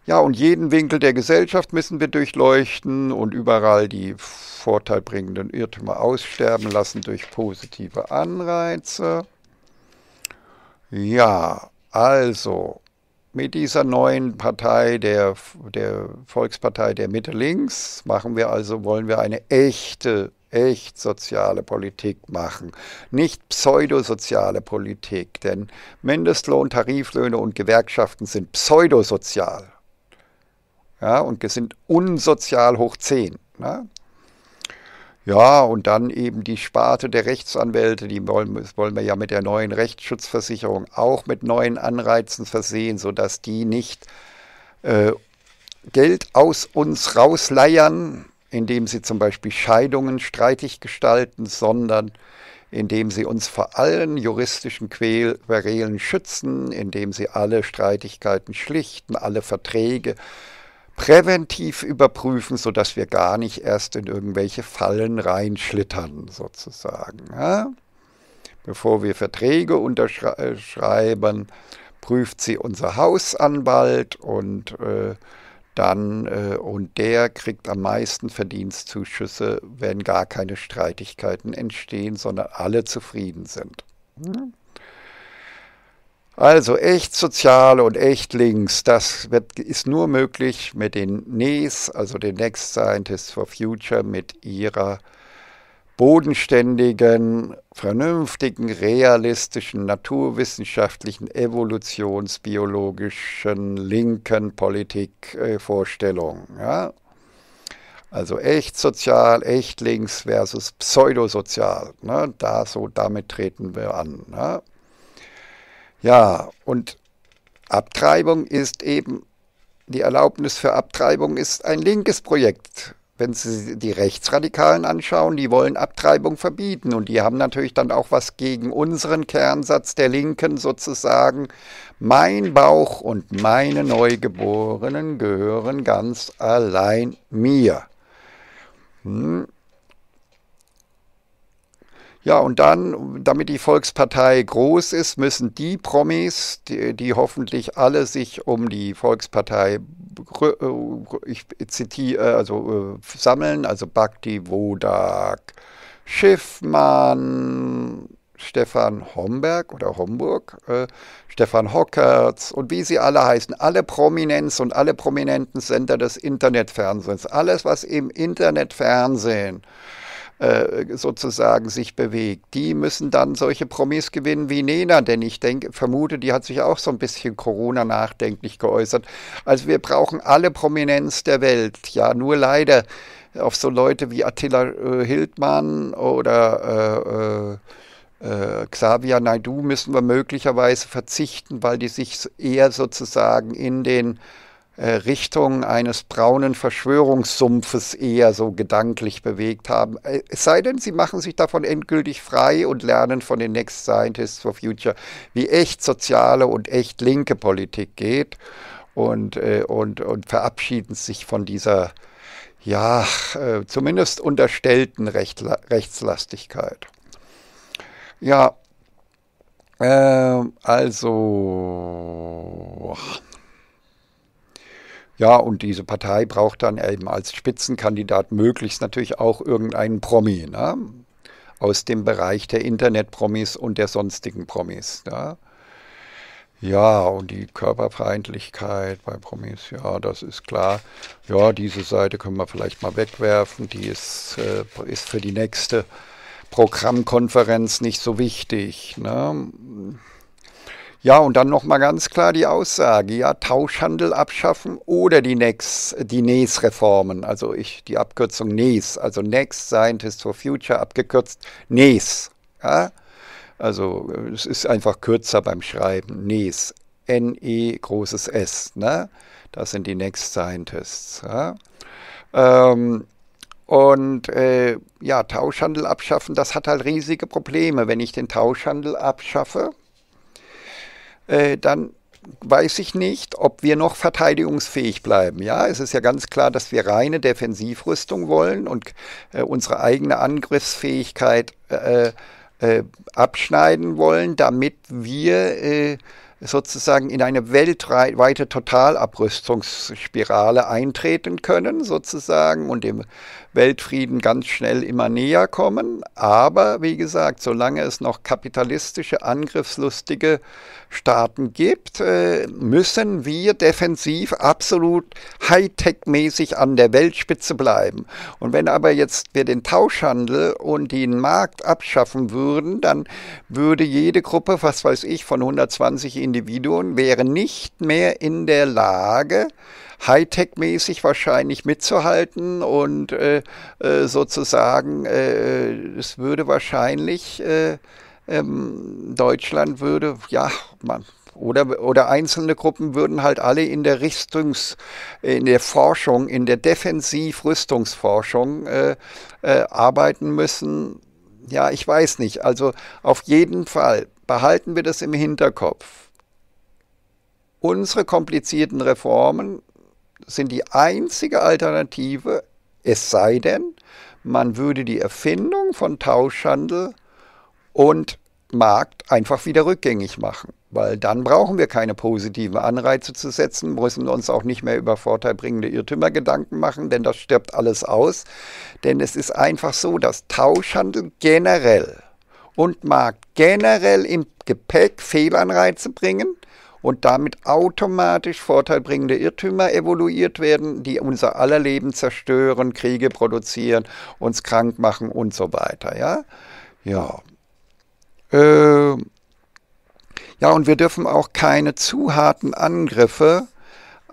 Ja, und jeden Winkel der Gesellschaft müssen wir durchleuchten und überall die vorteilbringenden Irrtümer aussterben lassen durch positive Anreize. Ja, also mit dieser neuen Partei der, der Volkspartei der Mitte links machen wir also wollen wir eine echte echt soziale Politik machen, nicht pseudosoziale Politik, denn Mindestlohn, Tariflöhne und Gewerkschaften sind pseudosozial. Ja, und sind unsozial hoch 10. Ne? Ja, und dann eben die Sparte der Rechtsanwälte, die wollen, das wollen wir ja mit der neuen Rechtsschutzversicherung auch mit neuen Anreizen versehen, sodass die nicht äh, Geld aus uns rausleiern, indem sie zum Beispiel Scheidungen streitig gestalten, sondern indem sie uns vor allen juristischen Querelen schützen, indem sie alle Streitigkeiten schlichten, alle Verträge schlichten präventiv überprüfen, sodass wir gar nicht erst in irgendwelche Fallen reinschlittern, sozusagen. Ja? Bevor wir Verträge unterschreiben, äh, prüft sie unser Hausanwalt und äh, dann äh, und der kriegt am meisten Verdienstzuschüsse, wenn gar keine Streitigkeiten entstehen, sondern alle zufrieden sind. Hm? Also echt sozial und echt links, das wird, ist nur möglich mit den NES, also den Next Scientists for Future, mit ihrer bodenständigen, vernünftigen, realistischen, naturwissenschaftlichen, evolutionsbiologischen, linken Politikvorstellung. Äh, ja? Also echt sozial, echt links versus pseudosozial. Ne? Da so, damit treten wir an. Ne? Ja, und Abtreibung ist eben, die Erlaubnis für Abtreibung ist ein linkes Projekt. Wenn Sie die Rechtsradikalen anschauen, die wollen Abtreibung verbieten und die haben natürlich dann auch was gegen unseren Kernsatz der Linken sozusagen. Mein Bauch und meine Neugeborenen gehören ganz allein mir. Hm. Ja, und dann, damit die Volkspartei groß ist, müssen die Promis, die, die hoffentlich alle sich um die Volkspartei äh, ich zitiere, also äh, sammeln, also Bhakti Wodak, Schiffmann, Stefan Homberg oder Homburg, äh, Stefan Hockertz und wie sie alle heißen, alle Prominenz und alle prominenten Sender des Internetfernsehens, alles was im Internetfernsehen äh, äh, sozusagen sich bewegt. Die müssen dann solche Promis gewinnen wie Nena, denn ich denke, vermute, die hat sich auch so ein bisschen Corona nachdenklich geäußert. Also wir brauchen alle Prominenz der Welt. Ja, nur leider auf so Leute wie Attila äh, Hildmann oder äh, äh, äh Xavier Naidu müssen wir möglicherweise verzichten, weil die sich eher sozusagen in den äh, Richtung eines braunen Verschwörungssumpfes eher so gedanklich bewegt haben. Äh, es sei denn, sie machen sich davon endgültig frei und lernen von den Next Scientists for Future, wie echt soziale und echt linke Politik geht und, äh, und, und verabschieden sich von dieser, ja, zumindest unterstellten Rechtla Rechtslastigkeit. Ja, äh, also ja, und diese Partei braucht dann eben als Spitzenkandidat möglichst natürlich auch irgendeinen Promi ne? aus dem Bereich der Internetpromis und der sonstigen Promis. Ne? Ja, und die Körperfeindlichkeit bei Promis, ja, das ist klar. Ja, diese Seite können wir vielleicht mal wegwerfen. Die ist, äh, ist für die nächste Programmkonferenz nicht so wichtig. Ne? Ja, und dann nochmal ganz klar die Aussage, ja, Tauschhandel abschaffen oder die, Next, die NES-Reformen, also ich, die Abkürzung NES, also Next Scientist for Future, abgekürzt NES. Ja? Also äh, es ist einfach kürzer beim Schreiben, NES, N-E großes S, ne? das sind die Next Scientists. Ja? Ähm, und äh, ja, Tauschhandel abschaffen, das hat halt riesige Probleme. Wenn ich den Tauschhandel abschaffe, äh, dann weiß ich nicht, ob wir noch verteidigungsfähig bleiben. Ja, es ist ja ganz klar, dass wir reine Defensivrüstung wollen und äh, unsere eigene Angriffsfähigkeit äh, äh, abschneiden wollen, damit wir äh, sozusagen in eine weltweite Totalabrüstungsspirale eintreten können, sozusagen, und dem Weltfrieden ganz schnell immer näher kommen. Aber, wie gesagt, solange es noch kapitalistische, angriffslustige äh, Staaten gibt, äh, müssen wir defensiv absolut Hightech-mäßig an der Weltspitze bleiben. Und wenn aber jetzt wir den Tauschhandel und den Markt abschaffen würden, dann würde jede Gruppe, was weiß ich, von 120 Individuen, wäre nicht mehr in der Lage, Hightech-mäßig wahrscheinlich mitzuhalten und äh, äh sozusagen, äh, es würde wahrscheinlich äh, ähm, Deutschland würde, ja, man, oder, oder einzelne Gruppen würden halt alle in der Rüstungs, in der Forschung, in der Defensiv-Rüstungsforschung äh, äh, arbeiten müssen. Ja, ich weiß nicht. Also auf jeden Fall behalten wir das im Hinterkopf. Unsere komplizierten Reformen sind die einzige Alternative, es sei denn, man würde die Erfindung von Tauschhandel und Markt einfach wieder rückgängig machen. Weil dann brauchen wir keine positiven Anreize zu setzen, müssen uns auch nicht mehr über vorteilbringende Irrtümer Gedanken machen, denn das stirbt alles aus. Denn es ist einfach so, dass Tauschhandel generell und Markt generell im Gepäck Fehlanreize bringen und damit automatisch vorteilbringende Irrtümer evoluiert werden, die unser aller Leben zerstören, Kriege produzieren, uns krank machen und so weiter. Ja, ja. Äh, ja, und wir dürfen auch keine zu harten Angriffe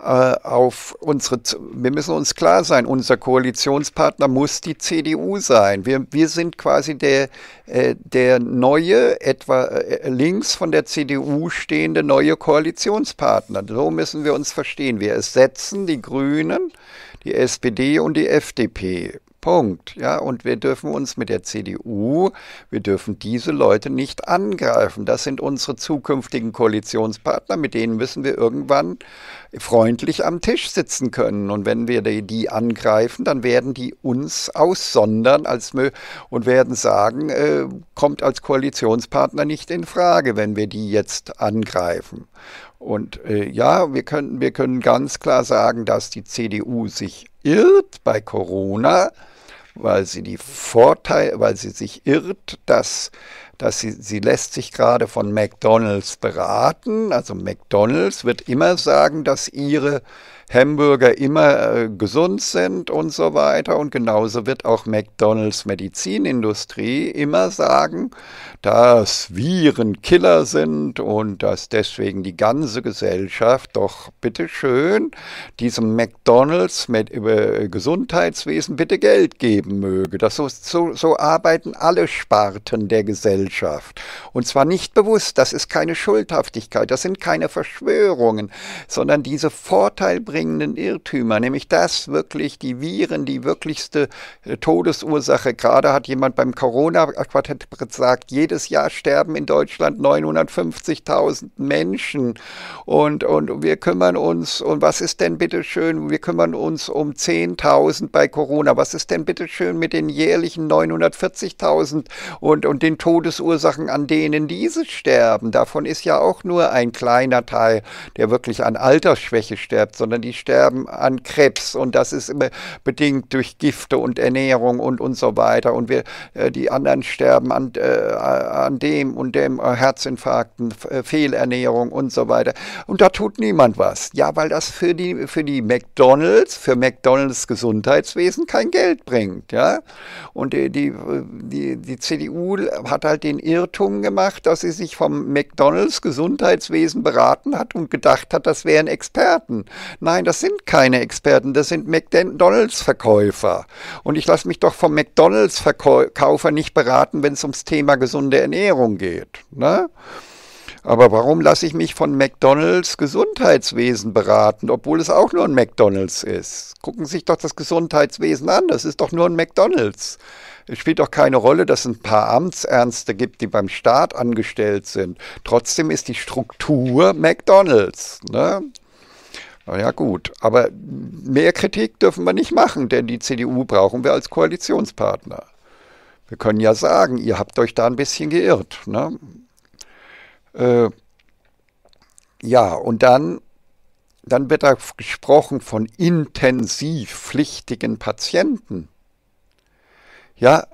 äh, auf unsere, wir müssen uns klar sein, unser Koalitionspartner muss die CDU sein. Wir, wir sind quasi der, äh, der neue, etwa äh, links von der CDU stehende neue Koalitionspartner. So müssen wir uns verstehen. Wir ersetzen die Grünen, die SPD und die FDP. Punkt. Ja, und wir dürfen uns mit der CDU, wir dürfen diese Leute nicht angreifen. Das sind unsere zukünftigen Koalitionspartner, mit denen müssen wir irgendwann freundlich am Tisch sitzen können. Und wenn wir die, die angreifen, dann werden die uns aussondern als, und werden sagen, äh, kommt als Koalitionspartner nicht in Frage, wenn wir die jetzt angreifen. Und äh, ja, wir können, wir können ganz klar sagen, dass die CDU sich irrt bei Corona weil sie die Vorteile, weil sie sich irrt, dass, dass sie, sie lässt sich gerade von McDonalds beraten. Also McDonalds wird immer sagen, dass ihre Hamburger immer äh, gesund sind und so weiter. Und genauso wird auch McDonalds Medizinindustrie immer sagen, dass Viren Killer sind und dass deswegen die ganze Gesellschaft doch bitteschön diesem McDonalds mit, äh, Gesundheitswesen bitte Geld geben möge. Das so, so, so arbeiten alle Sparten der Gesellschaft. Und zwar nicht bewusst, das ist keine Schuldhaftigkeit, das sind keine Verschwörungen, sondern diese Vorteilbringung gewinnbringenden Irrtümer, nämlich dass wirklich die Viren die wirklichste äh, Todesursache, gerade hat jemand beim Corona-Quartett gesagt, jedes Jahr sterben in Deutschland 950.000 Menschen und, und wir kümmern uns, und was ist denn bitte schön, wir kümmern uns um 10.000 bei Corona, was ist denn bitte schön mit den jährlichen 940.000 und, und den Todesursachen, an denen diese sterben, davon ist ja auch nur ein kleiner Teil, der wirklich an Altersschwäche stirbt, sondern die sterben an Krebs und das ist immer bedingt durch Gifte und Ernährung und, und so weiter. Und wir, äh, die anderen sterben an, äh, an dem und dem äh, Herzinfarkten, Fehlernährung und so weiter. Und da tut niemand was. Ja, weil das für die, für die McDonalds, für McDonalds Gesundheitswesen kein Geld bringt. Ja? Und die, die, die CDU hat halt den Irrtum gemacht, dass sie sich vom McDonalds Gesundheitswesen beraten hat und gedacht hat, das wären Experten. Nein, Nein, das sind keine Experten, das sind McDonalds-Verkäufer. Und ich lasse mich doch vom McDonalds-Verkäufer nicht beraten, wenn es ums Thema gesunde Ernährung geht. Ne? Aber warum lasse ich mich von McDonalds Gesundheitswesen beraten, obwohl es auch nur ein McDonalds ist? Gucken Sie sich doch das Gesundheitswesen an, das ist doch nur ein McDonalds. Es spielt doch keine Rolle, dass es ein paar Amtsärzte gibt, die beim Staat angestellt sind. Trotzdem ist die Struktur McDonalds. Ne? Ja gut, aber mehr Kritik dürfen wir nicht machen, denn die CDU brauchen wir als Koalitionspartner. Wir können ja sagen, ihr habt euch da ein bisschen geirrt. Ne? Äh, ja, und dann, dann wird da gesprochen von intensiv pflichtigen Patienten. Ja,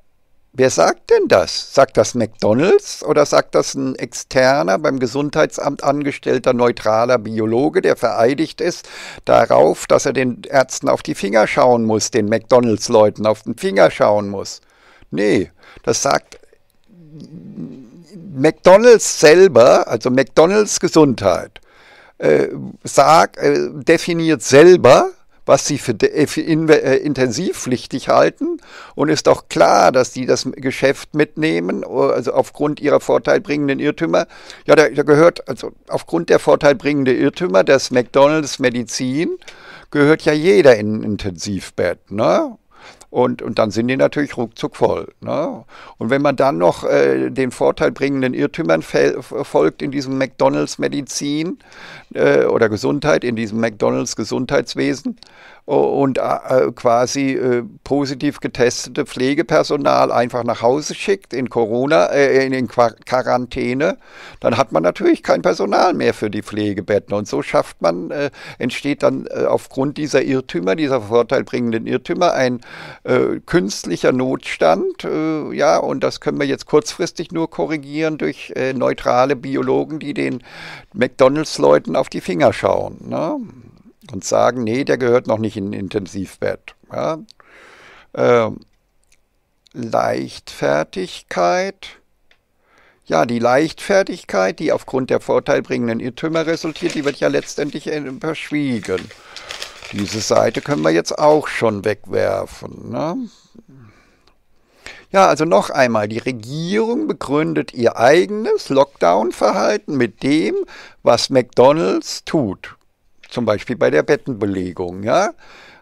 Wer sagt denn das? Sagt das McDonald's oder sagt das ein externer, beim Gesundheitsamt angestellter, neutraler Biologe, der vereidigt ist darauf, dass er den Ärzten auf die Finger schauen muss, den McDonald's-Leuten auf den Finger schauen muss? Nee, das sagt McDonald's selber, also McDonald's Gesundheit, äh, sag, äh, definiert selber, was sie für, äh, äh, intensivpflichtig halten. Und ist auch klar, dass die das Geschäft mitnehmen, äh, also aufgrund ihrer vorteilbringenden Irrtümer. Ja, da, da gehört, also aufgrund der vorteilbringenden Irrtümer des McDonalds Medizin, gehört ja jeder in ein Intensivbett, ne? Und, und dann sind die natürlich ruckzuck voll. Ne? Und wenn man dann noch äh, den vorteilbringenden Irrtümern äh, folgt in diesem McDonalds Medizin äh, oder Gesundheit, in diesem McDonalds Gesundheitswesen, und äh, äh, quasi äh, positiv getestete Pflegepersonal einfach nach Hause schickt in Corona, äh, in, Quarantäne, dann hat man natürlich kein Personal mehr für die Pflegebetten. Und so schafft man, entsteht dann aufgrund dieser Irrtümer, dieser vorteilbringenden Irrtümer, ein künstlicher Notstand. ja, und das können wir jetzt kurzfristig nur korrigieren durch neutrale Biologen, die den McDonalds-Leuten auf die Finger schauen. Ne? und sagen, nee, der gehört noch nicht in ein Intensivbett. Ja? Ähm, Leichtfertigkeit. Ja, die Leichtfertigkeit, die aufgrund der vorteilbringenden Irrtümer resultiert, die wird ja letztendlich äh, verschwiegen. Diese Seite können wir jetzt auch schon wegwerfen. Ne? Ja, also noch einmal, die Regierung begründet ihr eigenes Lockdown-Verhalten mit dem, was McDonald's tut zum Beispiel bei der Bettenbelegung, ja.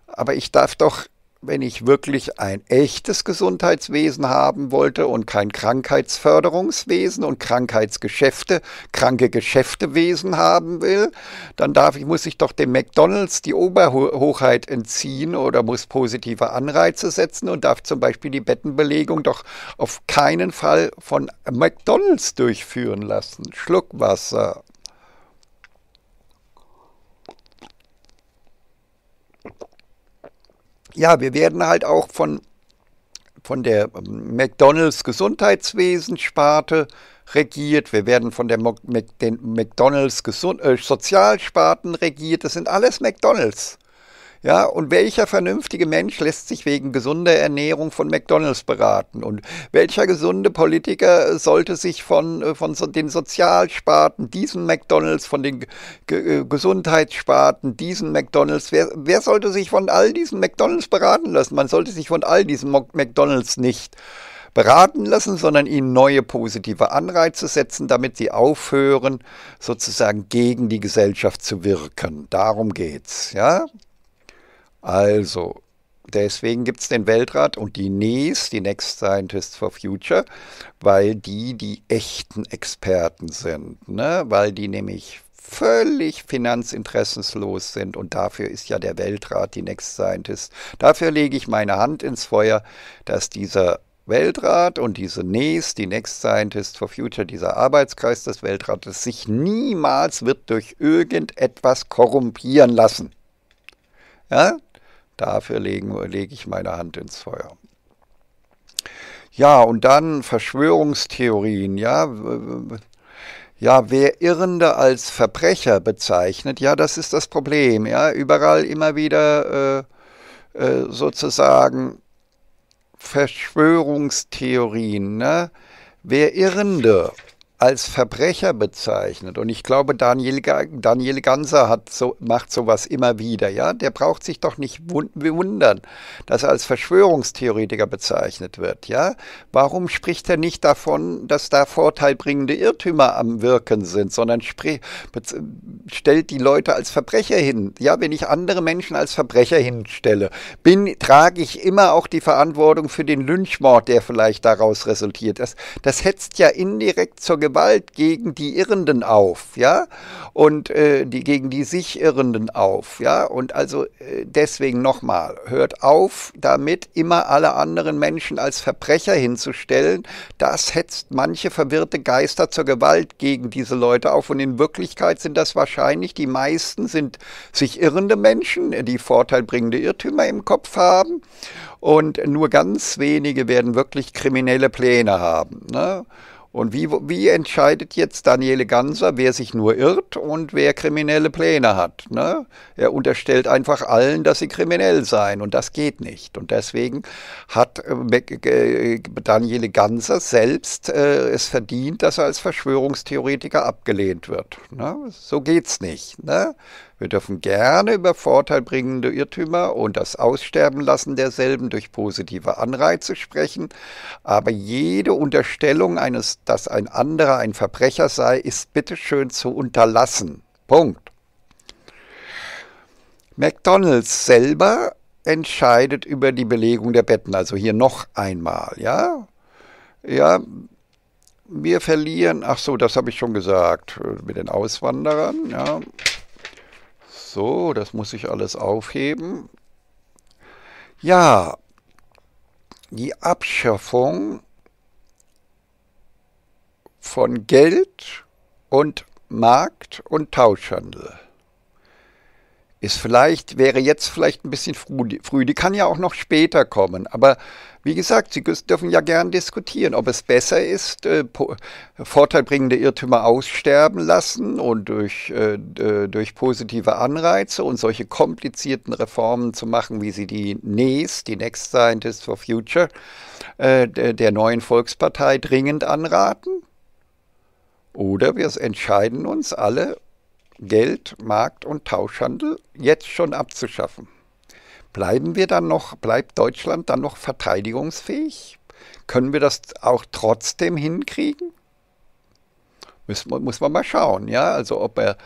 Aber ich darf doch, wenn ich wirklich ein echtes Gesundheitswesen haben wollte und kein Krankheitsförderungswesen und Krankheitsgeschäfte, kranke Geschäftewesen haben will, dann darf ich, muss ich doch dem McDonalds die Oberhoheit entziehen oder muss positive Anreize setzen und darf zum Beispiel die Bettenbelegung doch auf keinen Fall von McDonalds durchführen lassen. Schluck Wasser. ja, wir werden halt auch von, von der ähm, McDonalds gesundheitswesen regiert, wir werden von der McDonalds Gesund äh, Sozialsparten regiert, das sind alles McDonalds. Ja, und welcher vernünftige Mensch lässt sich wegen gesunder Ernährung von McDonalds beraten? Und welcher gesunde Politiker sollte sich von, äh, von so den Sozialsparten, diesen McDonalds, von den Ge äh, Gesundheitssparten, diesen McDonalds, wer, wer sollte sich von all diesen McDonalds beraten lassen? Man sollte sich von all diesen McDonalds nicht beraten lassen, sondern ihnen neue positive Anreize setzen, damit sie aufhören, sozusagen gegen die Gesellschaft zu wirken. Darum geht's, ja? Also, deswegen gibt es den Weltrat und die NES, die Next Scientists for Future, weil die die echten Experten sind, ne? weil die nämlich völlig finanzinteressenslos sind und dafür ist ja der Weltrat die Next Scientist. Dafür lege ich meine Hand ins Feuer, dass dieser Weltrat und diese NES, die Next Scientist for Future, dieser Arbeitskreis des Weltrates, sich niemals wird durch irgendetwas korrumpieren lassen. Ja, Dafür legen, lege ich meine Hand ins Feuer. Ja, und dann Verschwörungstheorien, ja. Ja, wer Irrende als Verbrecher bezeichnet, ja, das ist das Problem, ja. Überall immer wieder äh, äh, sozusagen Verschwörungstheorien, ne? Wer Irrende als Verbrecher bezeichnet. Und ich glaube, Daniel, Daniel Ganser hat so, macht sowas immer wieder. Ja? Der braucht sich doch nicht wundern, dass er als Verschwörungstheoretiker bezeichnet wird. Ja? Warum spricht er nicht davon, dass da vorteilbringende Irrtümer am Wirken sind, sondern stellt die Leute als Verbrecher hin? Ja, wenn ich andere Menschen als Verbrecher hinstelle, bin, trage ich immer auch die Verantwortung für den Lynchmord, der vielleicht daraus resultiert. Das, das hetzt ja indirekt zur Gewalt gegen die Irrenden auf, ja, und äh, die, gegen die sich Irrenden auf, ja, und also äh, deswegen nochmal, hört auf, damit immer alle anderen Menschen als Verbrecher hinzustellen, das hetzt manche verwirrte Geister zur Gewalt gegen diese Leute auf und in Wirklichkeit sind das wahrscheinlich, die meisten sind sich irrende Menschen, die vorteilbringende Irrtümer im Kopf haben und nur ganz wenige werden wirklich kriminelle Pläne haben, ne? Und wie, wie entscheidet jetzt Daniele Ganser, wer sich nur irrt und wer kriminelle Pläne hat? Ne? Er unterstellt einfach allen, dass sie kriminell seien und das geht nicht. Und deswegen hat äh, Daniele Ganser selbst äh, es verdient, dass er als Verschwörungstheoretiker abgelehnt wird. Ne? So geht's nicht. Ne? Wir dürfen gerne über vorteilbringende Irrtümer und das Aussterben lassen derselben durch positive Anreize sprechen, aber jede Unterstellung eines, dass ein anderer ein Verbrecher sei, ist bitteschön zu unterlassen. Punkt. McDonald's selber entscheidet über die Belegung der Betten, also hier noch einmal, ja? Ja, wir verlieren, ach so, das habe ich schon gesagt, äh, mit den Auswanderern, ja. So, das muss ich alles aufheben. Ja, die Abschaffung von Geld und Markt und Tauschhandel ist vielleicht, wäre jetzt vielleicht ein bisschen früh. Die kann ja auch noch später kommen. Aber wie gesagt, Sie dürfen ja gern diskutieren, ob es besser ist, äh, vorteilbringende Irrtümer aussterben lassen und durch, äh, durch positive Anreize und solche komplizierten Reformen zu machen, wie sie die NES, die Next Scientists for Future, äh, der neuen Volkspartei dringend anraten. Oder wir entscheiden uns alle Geld, Markt und Tauschhandel jetzt schon abzuschaffen? Bleiben wir dann noch, bleibt Deutschland dann noch verteidigungsfähig? Können wir das auch trotzdem hinkriegen? Muss, muss man mal schauen, ja, also ob er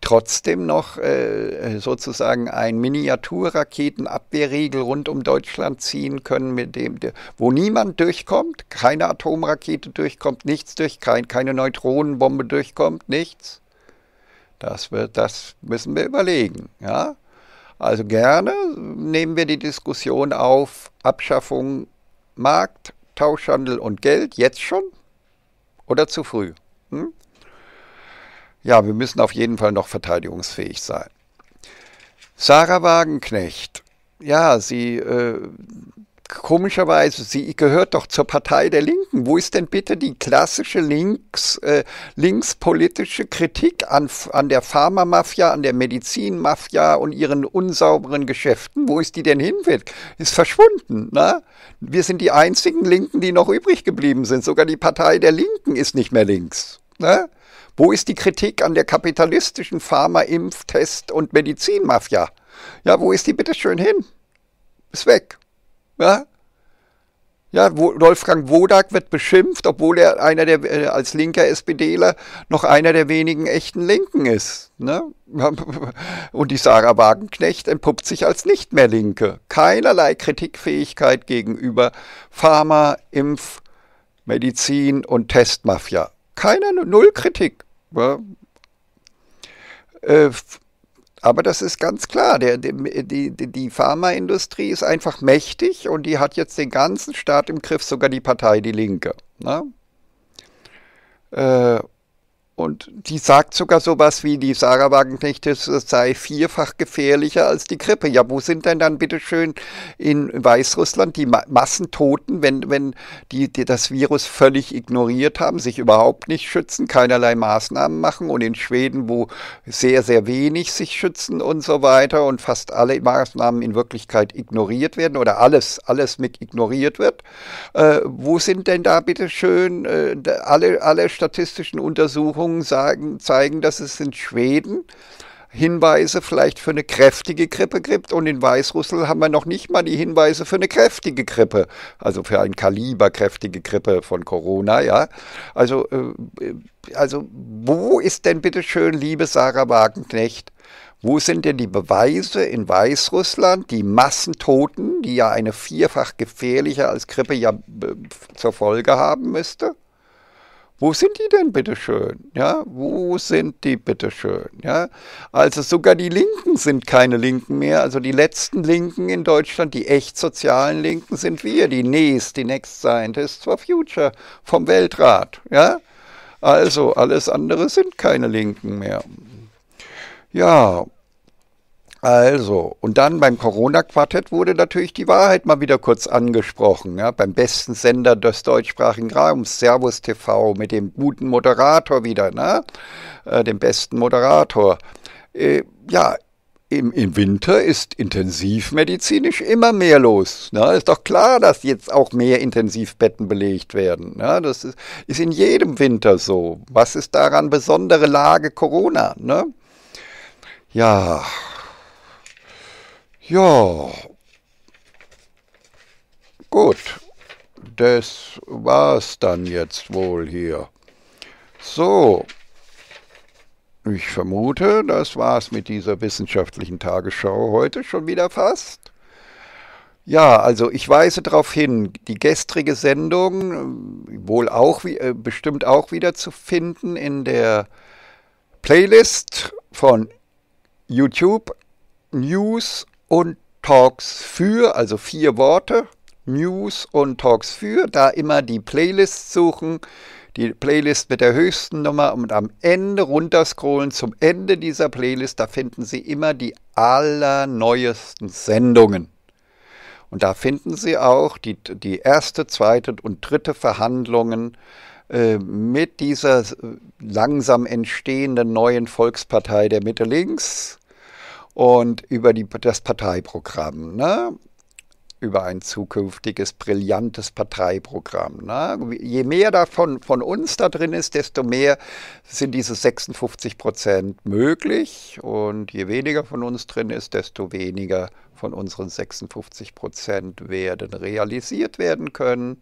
trotzdem noch äh, sozusagen ein Miniaturraketenabwehrriegel rund um Deutschland ziehen können, mit dem, wo niemand durchkommt, keine Atomrakete durchkommt, nichts durch, kein, keine Neutronenbombe durchkommt, nichts. Das, wird, das müssen wir überlegen. Ja? Also gerne nehmen wir die Diskussion auf Abschaffung Markt, Tauschhandel und Geld jetzt schon oder zu früh. Hm? Ja, wir müssen auf jeden Fall noch verteidigungsfähig sein. Sarah Wagenknecht, ja, sie äh, komischerweise, sie gehört doch zur Partei der Linken. Wo ist denn bitte die klassische links, äh, linkspolitische Kritik an, an der Pharmamafia, an der Medizinmafia und ihren unsauberen Geschäften? Wo ist die denn hin? Ist verschwunden. Ne? Wir sind die einzigen Linken, die noch übrig geblieben sind. Sogar die Partei der Linken ist nicht mehr links. Ne? Wo ist die Kritik an der kapitalistischen Pharma-, Impf-, Test- und Medizinmafia? Ja, wo ist die bitte schön hin? Ist weg. Ja? Ja, Wolfgang Wodak wird beschimpft, obwohl er einer der äh, als linker SPDler noch einer der wenigen echten Linken ist. Ne? Und die Sarah Wagenknecht entpuppt sich als nicht mehr Linke. Keinerlei Kritikfähigkeit gegenüber Pharma, Impf, Medizin und Testmafia. Keiner, null Kritik. Ja? Äh, aber das ist ganz klar, der, die, die Pharmaindustrie ist einfach mächtig und die hat jetzt den ganzen Staat im Griff, sogar die Partei Die Linke. Ne? Äh, und die sagt sogar sowas wie, die Sarah Wagenknecht sei vierfach gefährlicher als die Grippe. Ja, wo sind denn dann bitteschön in Weißrussland die Ma Massentoten, wenn, wenn die, die das Virus völlig ignoriert haben, sich überhaupt nicht schützen, keinerlei Maßnahmen machen und in Schweden, wo sehr, sehr wenig sich schützen und so weiter und fast alle Maßnahmen in Wirklichkeit ignoriert werden oder alles, alles mit ignoriert wird. Äh, wo sind denn da bitteschön äh, alle, alle statistischen Untersuchungen? Untersuchungen sagen, zeigen, dass es in Schweden Hinweise vielleicht für eine kräftige Grippe gibt und in Weißrussland haben wir noch nicht mal die Hinweise für eine kräftige Grippe, also für ein Kaliber kräftige Grippe von Corona, ja. Also, äh, also wo ist denn bitte schön, liebe Sarah Wagenknecht, wo sind denn die Beweise in Weißrussland, die Massentoten, die ja eine vierfach gefährlicher als Grippe ja äh, zur Folge haben müsste? Wo sind die denn bitteschön? Ja, wo sind die bitteschön? Ja, also sogar die Linken sind keine Linken mehr. Also die letzten Linken in Deutschland, die echt sozialen Linken, sind wir, die NES, die Next Scientists for Future vom Weltrat. Ja, also alles andere sind keine Linken mehr. Ja, also, und dann beim Corona-Quartett wurde natürlich die Wahrheit mal wieder kurz angesprochen. Ja, beim besten Sender des deutschsprachigen Raums, Servus TV, mit dem guten Moderator wieder, ne? Äh, dem besten Moderator. Äh, ja, im, im, Winter ist intensivmedizinisch immer mehr los. Ne? Ist doch klar, dass jetzt auch mehr Intensivbetten belegt werden. Ne? Das ist, ist, in jedem Winter so. Was ist daran besondere Lage Corona? Ne? Ja, ja, gut, das war's dann jetzt wohl hier. So, ich vermute, das war's mit dieser wissenschaftlichen Tagesschau heute schon wieder fast. Ja, also ich weise darauf hin, die gestrige Sendung äh, wohl auch äh, bestimmt auch wieder zu finden in der Playlist von YouTube News und Talks für, also vier Worte, News und Talks für, da immer die Playlist suchen, die Playlist mit der höchsten Nummer und am Ende runterscrollen zum Ende dieser Playlist, da finden Sie immer die allerneuesten Sendungen. Und da finden Sie auch die, die erste, zweite und dritte Verhandlungen äh, mit dieser langsam entstehenden neuen Volkspartei der Mitte-Links und über die, das Parteiprogramm, ne? über ein zukünftiges brillantes Parteiprogramm. Ne? Je mehr davon von uns da drin ist, desto mehr sind diese 56 Prozent möglich und je weniger von uns drin ist, desto weniger von unseren 56 Prozent werden realisiert werden können.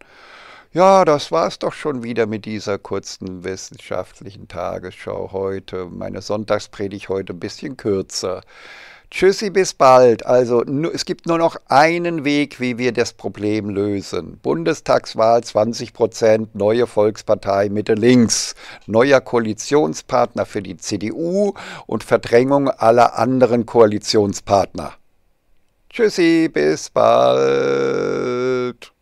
Ja, das war's doch schon wieder mit dieser kurzen wissenschaftlichen Tagesschau heute. Meine Sonntagspredigt heute ein bisschen kürzer. Tschüssi, bis bald. Also es gibt nur noch einen Weg, wie wir das Problem lösen. Bundestagswahl 20 Prozent, neue Volkspartei Mitte links, neuer Koalitionspartner für die CDU und Verdrängung aller anderen Koalitionspartner. Tschüssi, bis bald.